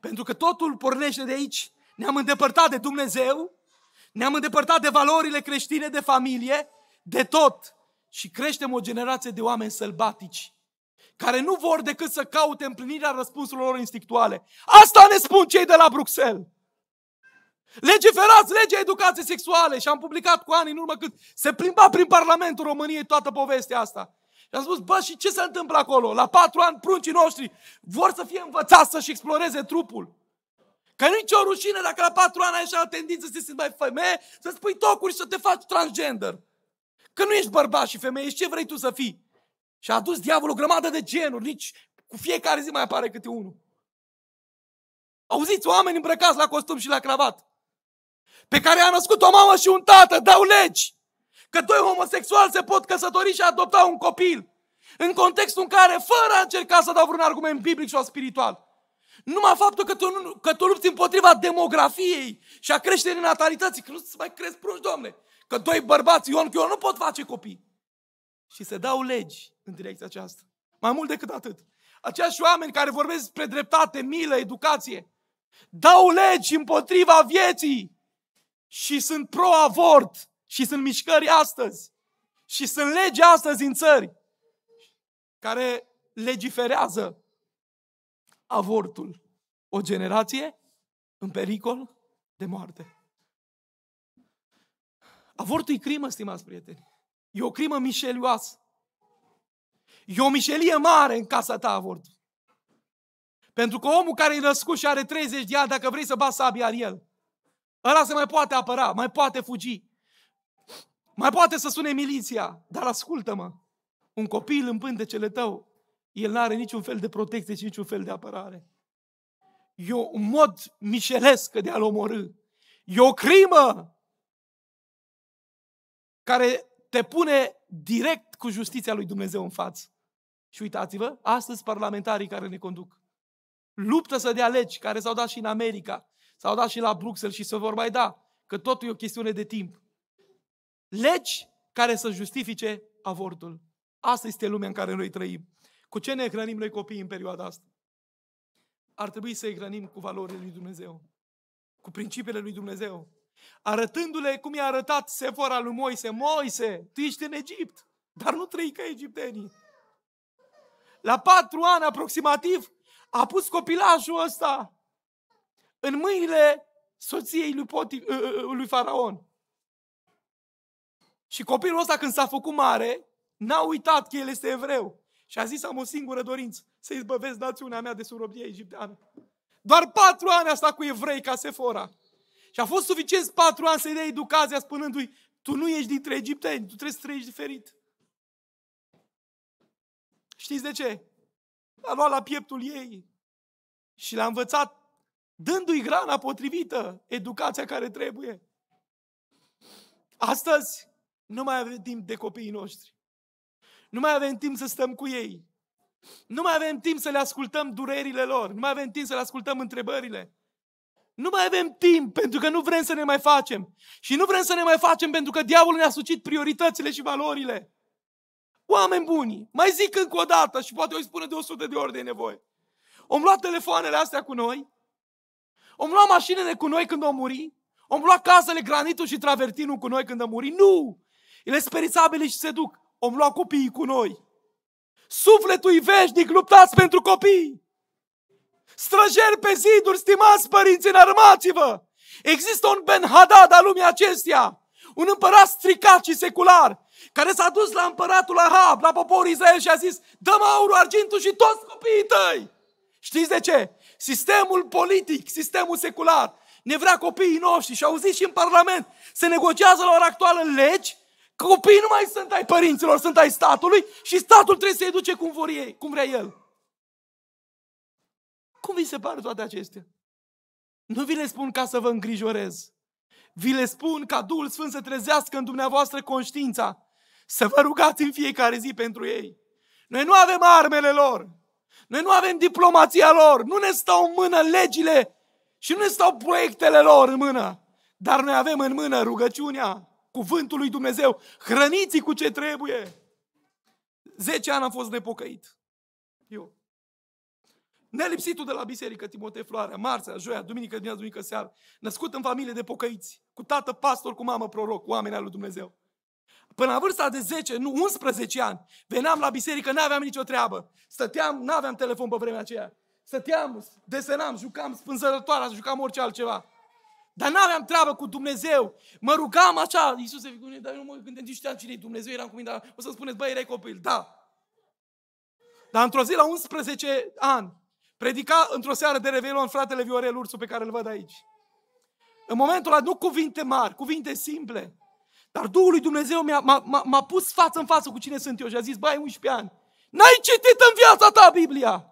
Pentru că totul pornește de aici. Ne-am îndepărtat de Dumnezeu, ne-am îndepărtat de valorile creștine, de familie, de tot. Și creștem o generație de oameni sălbatici, care nu vor decât să caute împlinirea răspunsurilor lor instinctuale. Asta ne spun cei de la Bruxelles. Legiferați legea educației sexuale și am publicat cu ani în urmă cât se plimba prin Parlamentul României toată povestea asta. Și am spus, bă, și ce se întâmplă acolo? La patru ani pruncii noștri vor să fie învățați să-și exploreze trupul. Că nu-i nicio rușine dacă la patru ani ai așa tendință să te mai femeie, să spui tocuri și să te faci transgender. Că nu ești bărbat și femeie, ești ce vrei tu să fii. Și a adus diavolul grămadă de genuri, nici cu fiecare zi mai apare câte unul. Auziți, oameni îmbrăcați la costum și la cravat, pe care a născut o mamă și un tată, dau legi că doi homosexuali se pot căsători și adopta un copil. În contextul în care, fără a încerca să dau vreun argument biblic sau spiritual, numai faptul că tu, că tu lupți împotriva demografiei și a creșterii natalității, că nu se mai crezi prunci, domne, că doi bărbați, Ion eu nu pot face copii. Și se dau legi în direcția aceasta. Mai mult decât atât. Acești oameni care vorbesc despre dreptate, milă, educație, dau legi împotriva vieții și sunt pro-avort și sunt mișcări astăzi. Și sunt legi astăzi în țări care legiferează avortul. O generație în pericol de moarte. Avortul e crimă, stimați prieteni. E o crimă mișelioasă. E o mișelie mare în casa ta avort. Pentru că omul care e născut și are 30 de ani, dacă vrei să bați sabia în el, ăla se mai poate apăra, mai poate fugi. Mai poate să sune miliția, dar ascultă-mă. Un copil în pântecele tău, el nu are niciun fel de protecție și niciun fel de apărare. E un mod mișelesc de a-l omorâ. E o crimă care te pune direct cu justiția lui Dumnezeu în față. Și uitați-vă, astăzi parlamentarii care ne conduc luptă să dea legi care s-au dat și în America, s-au dat și la Bruxelles și se vor mai da, că totul e o chestiune de timp legi care să justifice avortul. Asta este lumea în care noi trăim. Cu ce ne hrănim noi copiii în perioada asta? Ar trebui să i hrănim cu valorile lui Dumnezeu, cu principiile lui Dumnezeu, arătându-le cum i-a arătat Sefora lui Moise. Moise, tu ești în Egipt, dar nu trăi ca egiptenii. La patru ani aproximativ a pus copilajul ăsta în mâinile soției lui, Poti, ă, ă, ă, lui Faraon. Și copilul ăsta când s-a făcut mare, n-a uitat că el este evreu. Și a zis, am o singură dorință, să zbăvesc națiunea mea de surobie egipteană. Doar patru ani a stat cu evrei ca Sefora. Și a fost suficient patru ani să-i dea educația spunându-i, tu nu ești dintre egipteni, tu trebuie să trăiești diferit. Știți de ce? L-a luat la pieptul ei și l-a învățat dându-i grana potrivită, educația care trebuie. Astăzi, nu mai avem timp de copiii noștri. Nu mai avem timp să stăm cu ei. Nu mai avem timp să le ascultăm durerile lor. Nu mai avem timp să le ascultăm întrebările. Nu mai avem timp pentru că nu vrem să ne mai facem. Și nu vrem să ne mai facem pentru că diavolul ne-a sucit prioritățile și valorile. Oameni buni, mai zic încă o dată și poate o spune de 100 de ori de nevoie. Om luat telefoanele astea cu noi, om luat mașinile cu noi când o muri, om luat casele, granitul și travertinul cu noi când o muri. Nu! Ele sperițabile și se duc. Om lua copiii cu noi. Sufletul-i veșnic, luptați pentru copii. Străjeri pe ziduri, stimați părinți, înarmați-vă! Există un Ben Hadad al lumii acestea, un împărat stricat și secular, care s-a dus la împăratul Ahab, la poporul Israel și a zis, dăm aurul, argintul și toți copiii tăi. Știți de ce? Sistemul politic, sistemul secular, ne vrea copiii noștri și auziți și în Parlament, se negociază la ora actuală legi Copiii nu mai sunt ai părinților, sunt ai statului și statul trebuie să i duce cum, vor ei, cum vrea el. Cum vi se pare toate acestea? Nu vi le spun ca să vă îngrijorez. Vi le spun ca Duhul Sfânt să trezească în dumneavoastră conștiința. Să vă rugați în fiecare zi pentru ei. Noi nu avem armele lor. Noi nu avem diplomația lor. Nu ne stau în mână legile și nu ne stau proiectele lor în mână. Dar noi avem în mână rugăciunea, cuvântul lui Dumnezeu. hrăniți cu ce trebuie. Zece ani am fost nepocăit. Eu. Nelipsitul de la biserică, Timotei Floarea, marțea, joia, duminică, dimineața, duminică, seară. Născut în familie de pocăiți, cu tată pastor, cu mamă proroc, cu oameni al lui Dumnezeu. Până la vârsta de 10, nu 11 ani, veneam la biserică, nu aveam nicio treabă. Stăteam, nu aveam telefon pe vremea aceea. Stăteam, desenam, jucam spânzărătoarea, jucam orice altceva. Dar n-aveam treabă cu Dumnezeu. Mă rugam așa, Iisuse, dar eu nu mă gândeam, nici știam cine e Dumnezeu, eram cu mine, dar o să-mi spuneți, băi, erai copil. Da. Dar într-o zi, la 11 ani, predica într-o seară de Revelion fratele Viorel Ursu pe care îl văd aici. În momentul ăla, nu cuvinte mari, cuvinte simple. Dar Duhul lui Dumnezeu m-a, m-a, m-a pus față în față cu cine sunt eu și a zis, băi, 11 ani, n-ai citit în viața ta Biblia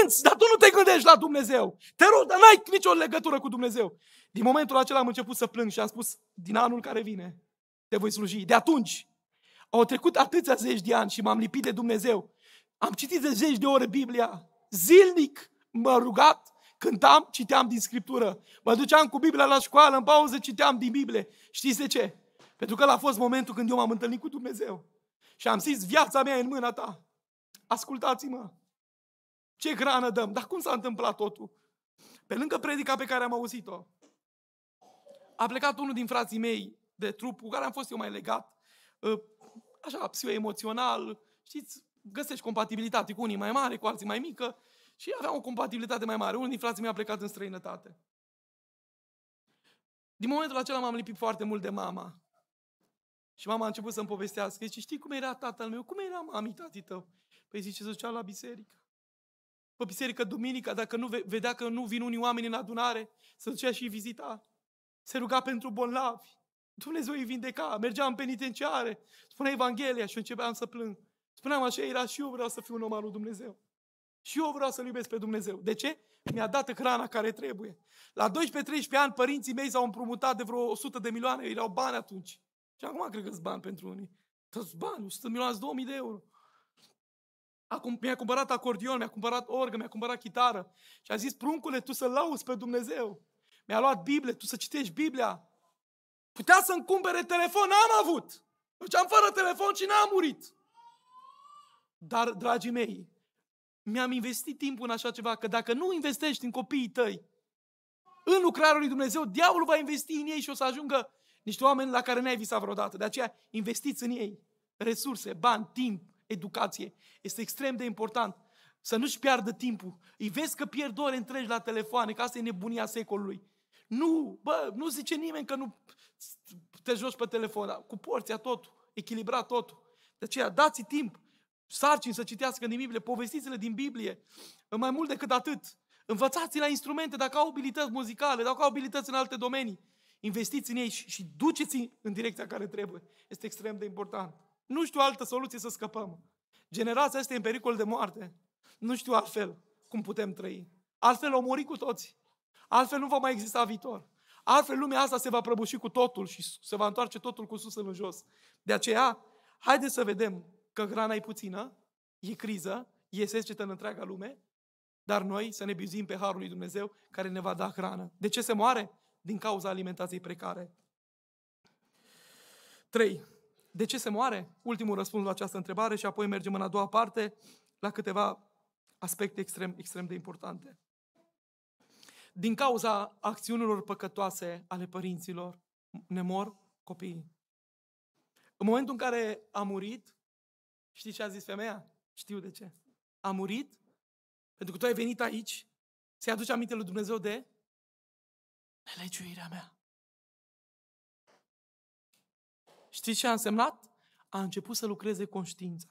cânți, dar tu nu te gândești la Dumnezeu. Te rog, dar n-ai nicio legătură cu Dumnezeu. Din momentul acela am început să plâng și am spus, din anul care vine te voi sluji. De atunci au trecut atâția zeci de ani și m-am lipit de Dumnezeu. Am citit de zeci de ore Biblia. Zilnic m-a rugat, cântam, citeam din Scriptură. Mă duceam cu Biblia la școală, în pauză citeam din Biblie. Știți de ce? Pentru că a fost momentul când eu m-am întâlnit cu Dumnezeu. Și am zis, viața mea e în mâna ta. Ascultați-mă. Ce hrană dăm? Dar cum s-a întâmplat totul? Pe lângă predica pe care am auzit-o, a plecat unul din frații mei de trup cu care am fost eu mai legat, ă, așa, psihoemoțional, știți, găsești compatibilitate cu unii mai mare, cu alții mai mică și aveam o compatibilitate mai mare. Unul din frații mei a plecat în străinătate. Din momentul acela m-am lipit foarte mult de mama. Și mama a început să-mi povestească. Zice, știi cum era tatăl meu? Cum era mami, tati tău? Păi zice, se ducea la biserică pe biserică duminica, dacă nu vedea că nu vin unii oameni în adunare, să ducea și vizita. Se ruga pentru bolnavi. Dumnezeu îi vindeca. Mergeam în penitenciare. Spunea Evanghelia și începeam să plâng. Spuneam așa, era și eu vreau să fiu un om al lui Dumnezeu. Și eu vreau să-L iubesc pe Dumnezeu. De ce? Mi-a dat hrana care trebuie. La 12-13 ani, părinții mei s-au împrumutat de vreo 100 de milioane. Erau bani atunci. Și acum cred că bani pentru unii. Toți bani, 100 milioane, 2000 de euro. Acum, mi-a cumpărat acordion, mi-a cumpărat orgă, mi-a cumpărat chitară. Și a zis, pruncule, tu să lauzi pe Dumnezeu. Mi-a luat Biblie, tu să citești Biblia. Putea să-mi cumpere telefon, n-am avut. Deci am fără telefon și n-am murit. Dar, dragii mei, mi-am investit timpul în așa ceva, că dacă nu investești în copiii tăi, în lucrarea lui Dumnezeu, diavolul va investi în ei și o să ajungă niște oameni la care n-ai visat vreodată. De aceea, investiți în ei resurse, bani, timp, educație. Este extrem de important să nu-și piardă timpul. Îi vezi că pierd ore întregi la telefoane, că asta e nebunia secolului. Nu, bă, nu zice nimeni că nu te joci pe telefon, cu porția tot, echilibrat tot. De aceea, dați timp, sarcini să citească din Biblie, povestiți-le din Biblie, mai mult decât atât. învățați i la instrumente, dacă au abilități muzicale, dacă au abilități în alte domenii. Investiți în ei și, și duceți-i în direcția care trebuie. Este extrem de important. Nu știu altă soluție să scăpăm. Generația este în pericol de moarte. Nu știu altfel cum putem trăi. Altfel o muri cu toți. Altfel nu va mai exista viitor. Altfel lumea asta se va prăbuși cu totul și se va întoarce totul cu sus în jos. De aceea, haideți să vedem că grana e puțină, e criză, e secetă în întreaga lume, dar noi să ne bizim pe Harul lui Dumnezeu care ne va da hrană. De ce se moare? Din cauza alimentației precare. 3. De ce se moare? Ultimul răspuns la această întrebare și apoi mergem în a doua parte la câteva aspecte extrem, extrem de importante. Din cauza acțiunilor păcătoase ale părinților, ne mor copiii. În momentul în care a murit, știi ce a zis femeia? Știu de ce. A murit pentru că tu ai venit aici să-i aduci aminte lui Dumnezeu de nelegiuirea mea. Știți ce a însemnat? A început să lucreze conștiința.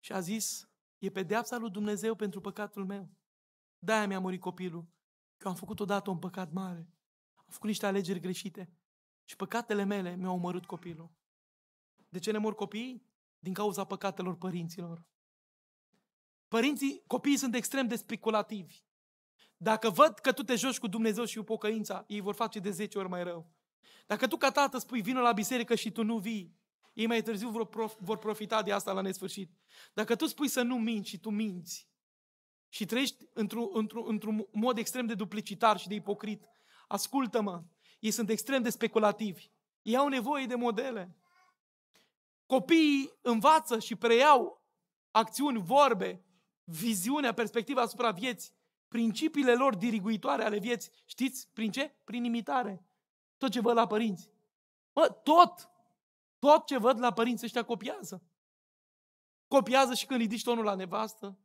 Și a zis, e pedeapsa lui Dumnezeu pentru păcatul meu. De-aia mi-a murit copilul. Că am făcut odată un păcat mare. Am făcut niște alegeri greșite. Și păcatele mele mi-au omorât copilul. De ce ne mor copiii? Din cauza păcatelor părinților. Părinții, copiii sunt extrem de speculativi. Dacă văd că tu te joci cu Dumnezeu și cu pocăința, ei vor face de 10 ori mai rău. Dacă tu ca tată spui vină la biserică și tu nu vii, ei mai târziu vor, prof- vor profita de asta la nesfârșit. Dacă tu spui să nu minți și tu minți și trăiești într-un, într-un, într-un mod extrem de duplicitar și de ipocrit, ascultă-mă, ei sunt extrem de speculativi. Ei au nevoie de modele. Copiii învață și preiau acțiuni, vorbe, viziunea, perspectiva asupra vieții, principiile lor diriguitoare ale vieții. Știți prin ce? Prin imitare. Tot ce văd la părinți. Mă, tot! Tot ce văd la părinți ăștia copiază. Copiază și când ridici tonul la nevastă.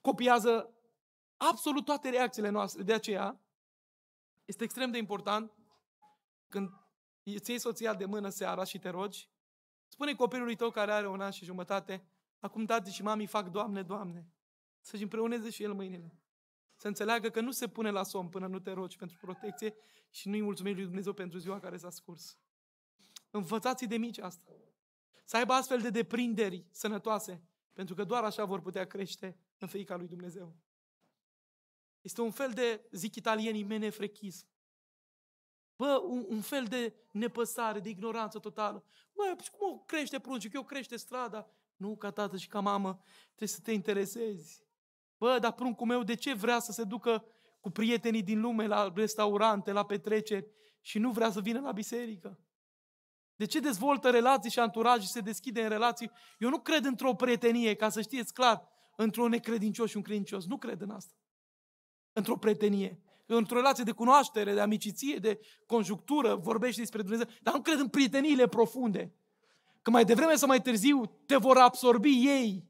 Copiază absolut toate reacțiile noastre. De aceea, este extrem de important când îți iei soția de mână seara și te rogi, spune copilului tău care are un an și jumătate, acum tati și mami fac, Doamne, Doamne, să-și împreuneze și el mâinile să înțeleagă că nu se pune la somn până nu te rogi pentru protecție și nu-i mulțumim lui Dumnezeu pentru ziua care s-a scurs. Învățați de mici asta. Să aibă astfel de deprinderi sănătoase, pentru că doar așa vor putea crește în feica lui Dumnezeu. Este un fel de, zic italienii, menefrechism. Bă, un, un fel de nepăsare, de ignoranță totală. Bă, păi cum crește pruncii, că eu crește strada? Nu, ca tată și ca mamă, trebuie să te interesezi. Bă, dar pruncul meu de ce vrea să se ducă cu prietenii din lume la restaurante, la petreceri și nu vrea să vină la biserică? De ce dezvoltă relații și anturaj și se deschide în relații? Eu nu cred într-o prietenie, ca să știți clar, într-un necredincios și un credincios. Nu cred în asta. Într-o prietenie. Într-o relație de cunoaștere, de amiciție, de conjunctură, vorbești despre Dumnezeu, dar nu cred în prieteniile profunde. Că mai devreme sau mai târziu te vor absorbi ei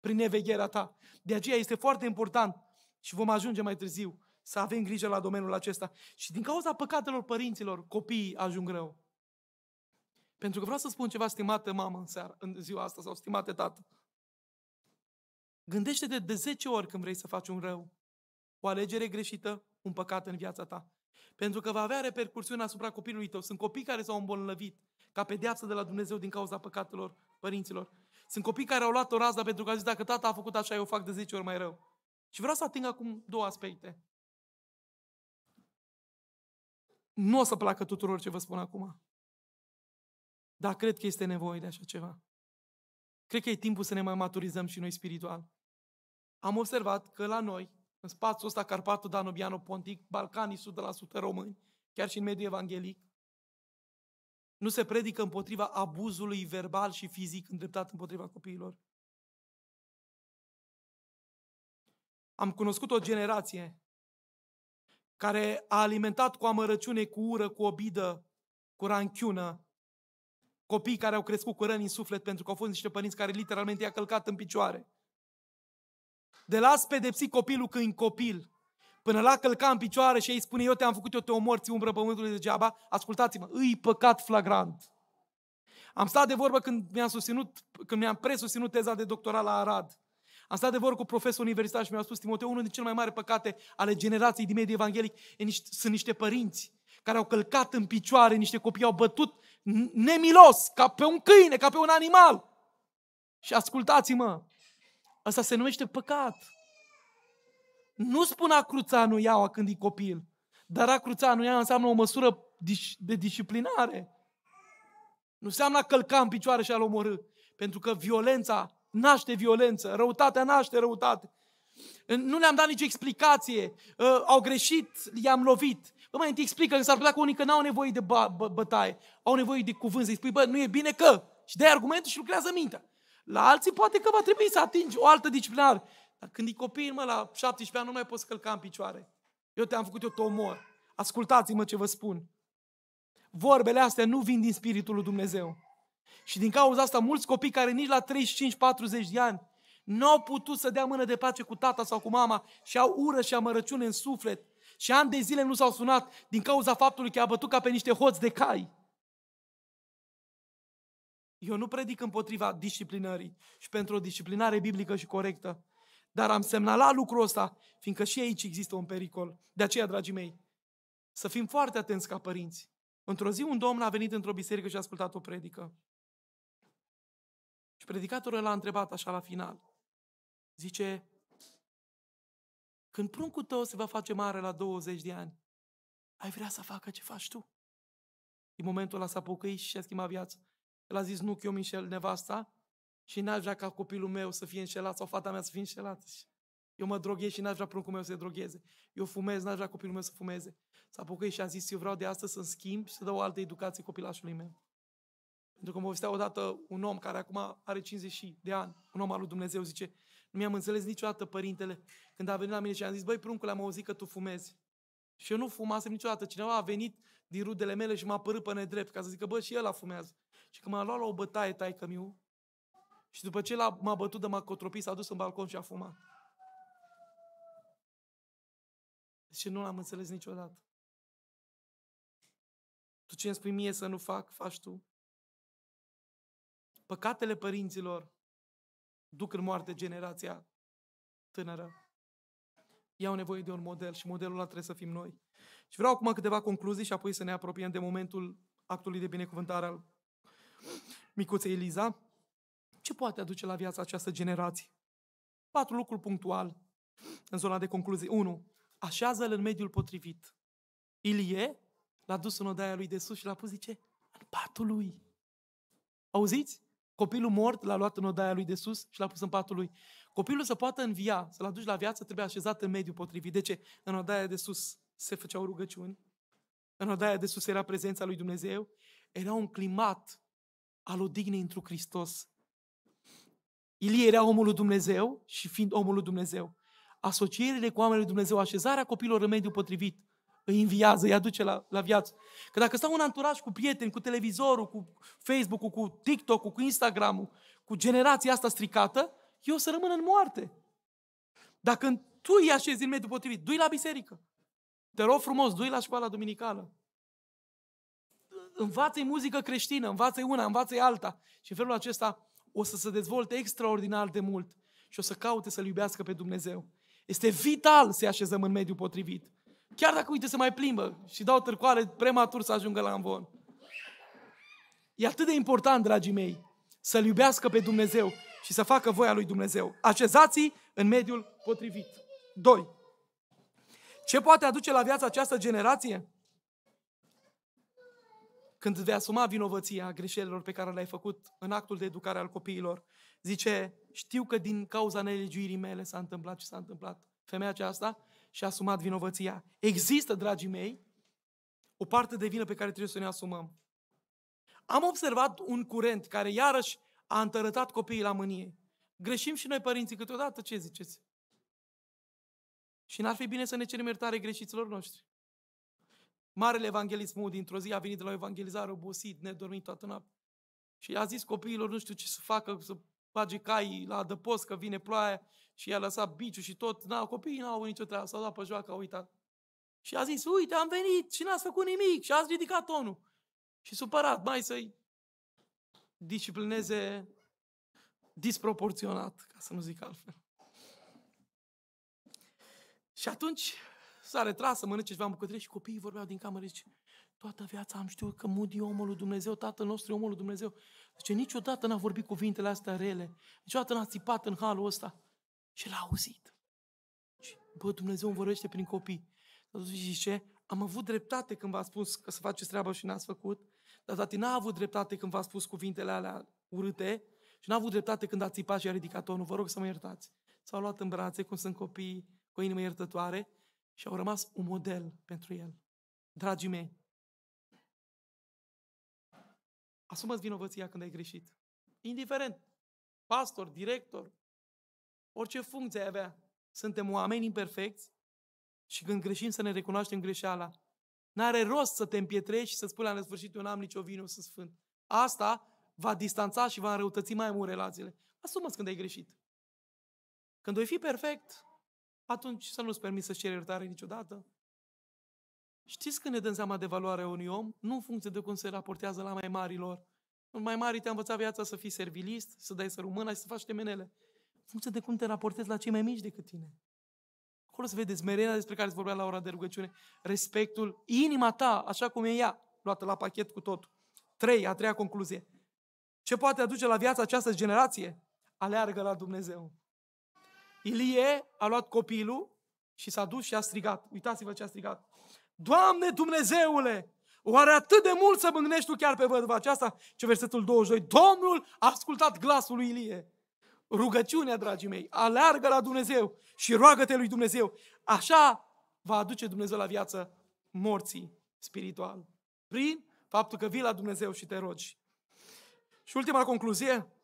prin nevegherea ta. De aceea este foarte important și vom ajunge mai târziu să avem grijă la domeniul acesta. Și din cauza păcatelor părinților, copiii ajung rău. Pentru că vreau să spun ceva, stimată mamă, în, seara, în ziua asta, sau stimate tată. Gândește-te de 10 ori când vrei să faci un rău, o alegere greșită, un păcat în viața ta. Pentru că va avea repercursiuni asupra copilului tău. Sunt copii care s-au îmbolnăvit ca pedeapsă de la Dumnezeu din cauza păcatelor părinților. Sunt copii care au luat o razna pentru că au zis, dacă tata a făcut așa, eu fac de 10 ori mai rău. Și vreau să ating acum două aspecte. Nu o să placă tuturor ce vă spun acum. Dar cred că este nevoie de așa ceva. Cred că e timpul să ne mai maturizăm și noi spiritual. Am observat că la noi, în spațiul ăsta Carpatul Danubiano Pontic, Balcanii 100% români, chiar și în mediul evanghelic, nu se predică împotriva abuzului verbal și fizic îndreptat împotriva copiilor. Am cunoscut o generație care a alimentat cu amărăciune, cu ură, cu obidă, cu ranchiună, copii care au crescut cu răni în suflet pentru că au fost niște părinți care literalmente i-a călcat în picioare. De las pedepsi copilul când copil, Până la călca în picioare și ei spune, eu te-am făcut, eu te omor, ți umbră pământului degeaba, ascultați-mă, îi păcat flagrant. Am stat de vorbă când mi-am susținut, când mi-am presusinut teza de doctorat la Arad. Am stat de vorbă cu profesor universitar și mi-a spus, Timoteu, unul din cele mai mari păcate ale generației din mediul evanghelic e niște, sunt niște părinți care au călcat în picioare niște copii, au bătut nemilos, ca pe un câine, ca pe un animal. Și ascultați-mă, asta se numește păcat. Nu spun acruța nu iau când e copil, dar acruța nu iau înseamnă o măsură de disciplinare. Nu înseamnă a călca în picioare și a-l omorâ. Pentru că violența naște violență, răutatea naște răutate. Nu le-am dat nicio explicație, ă, au greșit, i-am lovit. Bă, mai întâi explică că s-ar putea că unii că n-au nevoie de ba- bă- bătaie, au nevoie de cuvânt, să-i spui, bă, nu e bine că, și dai argumente și lucrează mintea. La alții poate că va trebui să atingi o altă disciplinare. Dar când e copil, mă, la 17 ani nu mai poți călca în picioare. Eu te-am făcut, eu te omor. Ascultați-mă ce vă spun. Vorbele astea nu vin din Spiritul lui Dumnezeu. Și din cauza asta, mulți copii care nici la 35-40 de ani nu au putut să dea mână de pace cu tata sau cu mama și au ură și amărăciune în suflet și ani de zile nu s-au sunat din cauza faptului că i-a bătut ca pe niște hoți de cai. Eu nu predic împotriva disciplinării și pentru o disciplinare biblică și corectă. Dar am semnalat lucrul ăsta, fiindcă și aici există un pericol. De aceea, dragii mei, să fim foarte atenți ca părinți. Într-o zi un domn a venit într-o biserică și a ascultat o predică. Și predicatorul l-a întrebat așa la final. Zice, când pruncul tău se va face mare la 20 de ani, ai vrea să facă ce faci tu? În momentul ăla s-a pocăit și a schimbat viața. El a zis, nu, că eu, mișel nevasta, și n-aș vrea ca copilul meu să fie înșelat sau fata mea să fie înșelată. Eu mă droghez și n-aș vrea pruncul meu să se drogheze. Eu fumez, n-aș vrea copilul meu să fumeze. S-a apucat și am zis, eu vreau de astăzi să-mi schimb și să dau o altă educație copilașului meu. Pentru că mă povestea odată un om care acum are 50 de ani, un om al lui Dumnezeu, zice, nu mi-am înțeles niciodată, părintele, când a venit la mine și am zis, băi, pruncule, am auzit că tu fumezi. Și eu nu fumasem niciodată. Cineva a venit din rudele mele și m-a părât pe nedrept, ca să zică, bă, și el a fumează. Și când m-a luat la o bătaie taică miu, și după ce l-a, m-a bătut de macotropii, s-a dus în balcon și a fumat. Și nu l-am înțeles niciodată. Tu ce îmi spui mie să nu fac, faci tu. Păcatele părinților duc în moarte generația tânără. Iau au nevoie de un model și modelul ăla trebuie să fim noi. Și vreau acum câteva concluzii și apoi să ne apropiem de momentul actului de binecuvântare al micuței Eliza ce poate aduce la viața această generație? Patru lucruri punctual în zona de concluzie. 1. Așează-l în mediul potrivit. Ilie l-a dus în odaia lui de sus și l-a pus, zice, în patul lui. Auziți? Copilul mort l-a luat în odaia lui de sus și l-a pus în patul lui. Copilul să poată învia, să-l aduci la viață, trebuie așezat în mediul potrivit. De ce? În odaia de sus se făceau rugăciuni, în odaia de sus era prezența lui Dumnezeu, era un climat al odihnei întru Hristos. Ilie era omul lui Dumnezeu și fiind omul lui Dumnezeu, asocierile cu oamenii lui Dumnezeu, așezarea copilor în mediul potrivit, îi inviază, îi aduce la, la viață. Că dacă stau în anturaj cu prieteni, cu televizorul, cu Facebook-ul, cu TikTok-ul, cu Instagram-ul, cu generația asta stricată, eu o să rămân în moarte. Dacă tu îi așezi în mediul potrivit, du la biserică. Te rog frumos, du la școala duminicală. Învață-i muzică creștină, învață-i una, învață-i alta. Și în felul acesta o să se dezvolte extraordinar de mult și o să caute să-L iubească pe Dumnezeu. Este vital să așezăm în mediul potrivit. Chiar dacă, uite, se mai plimbă și dau târcoare prematur să ajungă la amvon. E atât de important, dragii mei, să-L iubească pe Dumnezeu și să facă voia lui Dumnezeu. așezați în mediul potrivit. 2. Ce poate aduce la viața această generație? când vei asuma vinovăția greșelilor pe care le-ai făcut în actul de educare al copiilor, zice, știu că din cauza nelegiuirii mele s-a întâmplat ce s-a întâmplat. Femeia aceasta și-a asumat vinovăția. Există, dragii mei, o parte de vină pe care trebuie să ne asumăm. Am observat un curent care iarăși a întărătat copiii la mânie. Greșim și noi, părinții, câteodată, ce ziceți? Și n-ar fi bine să ne cerem iertare greșiților noștri. Marele evanghelist dintr-o zi a venit de la o evangelizare obosit, nedormit toată noaptea. Și a zis copiilor, nu știu ce să facă, să bage cai la adăpost, că vine ploaia și i-a lăsat biciu și tot. Na, copiii n-au avut nicio treabă, s-au dat pe joacă, au uitat. Și a zis, uite, am venit și n-ați făcut nimic și ați ridicat tonul. Și supărat, mai să-i disciplineze disproporționat, ca să nu zic altfel. Și atunci s-a retras să mănânce ceva în bucătărie și copiii vorbeau din cameră. Zice, toată viața am știut că Mudi e omul lui Dumnezeu, tatăl nostru e omul lui Dumnezeu. Zice, niciodată n-a vorbit cuvintele astea rele, niciodată n-a țipat în halul ăsta. Și l-a auzit. Și, bă, Dumnezeu îmi vorbește prin copii. Și zice, am avut dreptate când v-a spus că să faceți treaba și n-ați făcut, dar tati n-a avut dreptate când v-a spus cuvintele alea urâte și n-a avut dreptate când a țipat și a ridicat tonul. Vă rog să mă iertați. S-au luat în brațe, cum sunt copii cu o inimă iertătoare și au rămas un model pentru el. Dragii mei, asumați vinovăția când ai greșit. Indiferent, pastor, director, orice funcție ai avea, suntem oameni imperfecți și când greșim să ne recunoaștem greșeala. N-are rost să te împietrești și să spui la sfârșit eu n-am nicio vină, sunt sfânt. Asta va distanța și va înrăutăți mai mult relațiile. Asumați când ai greșit. Când voi fi perfect, atunci să nu-ți permiți să și ceri iertare niciodată. Știți când ne dăm seama de valoarea unui om? Nu în funcție de cum se raportează la mai marilor. În mai mari te-a învățat viața să fii servilist, să dai să rumâna și să faci temenele. În funcție de cum te raportezi la cei mai mici decât tine. Acolo să vedeți merena despre care îți vorbea la ora de rugăciune. Respectul, inima ta, așa cum e ea, luată la pachet cu totul. Trei, a treia concluzie. Ce poate aduce la viața această generație? Aleargă la Dumnezeu. Ilie a luat copilul și s-a dus și a strigat. Uitați-vă ce a strigat. Doamne Dumnezeule, oare atât de mult să mângnești tu chiar pe văduva aceasta? Ce versetul 22. Domnul a ascultat glasul lui Ilie. Rugăciunea, dragii mei, aleargă la Dumnezeu și roagă-te lui Dumnezeu. Așa va aduce Dumnezeu la viață morții spiritual. Prin faptul că vii la Dumnezeu și te rogi. Și ultima concluzie,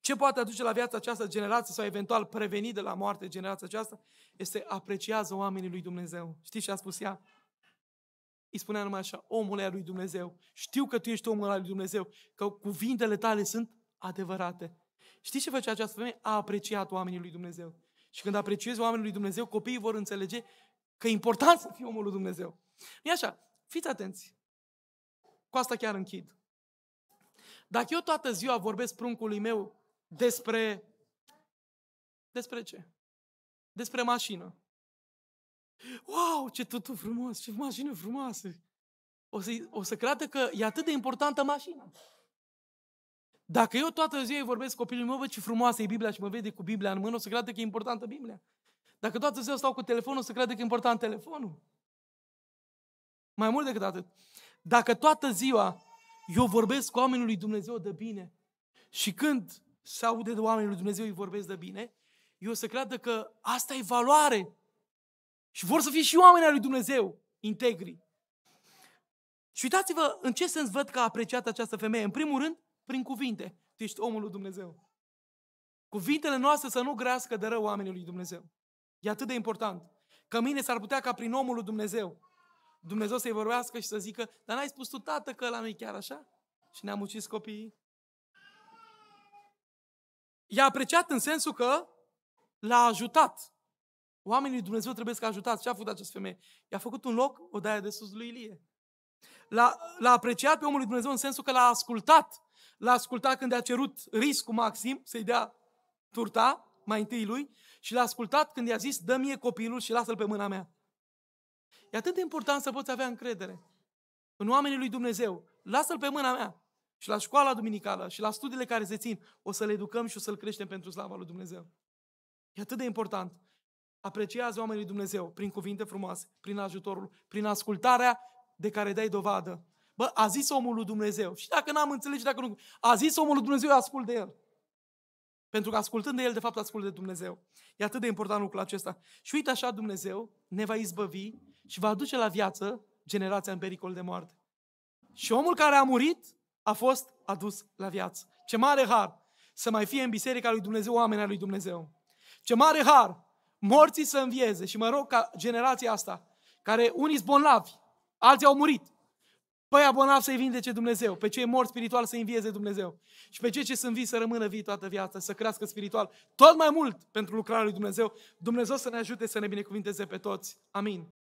ce poate aduce la viața această generație sau eventual preveni de la moarte generația aceasta este apreciază oamenii lui Dumnezeu. Știți ce a spus ea? Îi spunea numai așa, omul lui Dumnezeu, știu că tu ești omul lui Dumnezeu, că cuvintele tale sunt adevărate. Știți ce face această femeie? A apreciat oamenii lui Dumnezeu. Și când apreciezi oamenii lui Dumnezeu, copiii vor înțelege că e important să fii omul lui Dumnezeu. E așa, fiți atenți. Cu asta chiar închid. Dacă eu toată ziua vorbesc pruncului meu despre... Despre ce? Despre mașină. Wow, ce totul frumos, ce mașină frumoasă! O să, o să creadă că e atât de importantă mașina. Dacă eu toată ziua îi vorbesc copilul meu, văd ce frumoasă e Biblia și mă vede cu Biblia în mână, o să creadă că e importantă Biblia. Dacă toată ziua stau cu telefonul, o să creadă că e important telefonul. Mai mult decât atât. Dacă toată ziua eu vorbesc cu oamenii lui Dumnezeu de bine și când să aude de oamenii lui Dumnezeu, îi vorbesc de bine, eu să creadă că asta e valoare. Și vor să fie și oamenii lui Dumnezeu integri. Și uitați-vă în ce sens văd că a apreciat această femeie. În primul rând, prin cuvinte. Tu ești omul lui Dumnezeu. Cuvintele noastre să nu grească de rău oamenii lui Dumnezeu. E atât de important. Că mine s-ar putea ca prin omul lui Dumnezeu Dumnezeu să-i vorbească și să zică, dar n-ai spus tu, tată, că la nu chiar așa? Și ne-am ucis copiii? I-a apreciat în sensul că l-a ajutat. Oamenii lui Dumnezeu trebuie să ajutați. Ce a făcut această femeie? I-a făcut un loc, o daie de sus lui Ilie. L-a, l-a apreciat pe omul lui Dumnezeu în sensul că l-a ascultat. L-a ascultat când a cerut riscul maxim să-i dea turta mai întâi lui și l-a ascultat când i-a zis, dă mie copilul și lasă-l pe mâna mea. E atât de important să poți avea încredere în oamenii lui Dumnezeu. Lasă-l pe mâna mea și la școala duminicală și la studiile care se țin, o să le educăm și o să-l creștem pentru slava lui Dumnezeu. E atât de important. Apreciază oamenii lui Dumnezeu prin cuvinte frumoase, prin ajutorul, prin ascultarea de care dai dovadă. Bă, a zis omul lui Dumnezeu. Și dacă n-am înțeles, dacă nu... A zis omul lui Dumnezeu, ascult de el. Pentru că ascultând de el, de fapt, ascult de Dumnezeu. E atât de important lucrul acesta. Și uite așa, Dumnezeu ne va izbăvi și va aduce la viață generația în pericol de moarte. Și omul care a murit a fost adus la viață. Ce mare har să mai fie în biserica lui Dumnezeu oameni lui Dumnezeu. Ce mare har morții să învieze și mă rog ca generația asta, care unii sunt bolnavi, alții au murit, Păi abonav să-i vindece Dumnezeu, pe cei morți spiritual să-i învieze Dumnezeu și pe cei ce sunt vii să rămână vii toată viața, să crească spiritual tot mai mult pentru lucrarea lui Dumnezeu. Dumnezeu să ne ajute să ne binecuvinteze pe toți. Amin.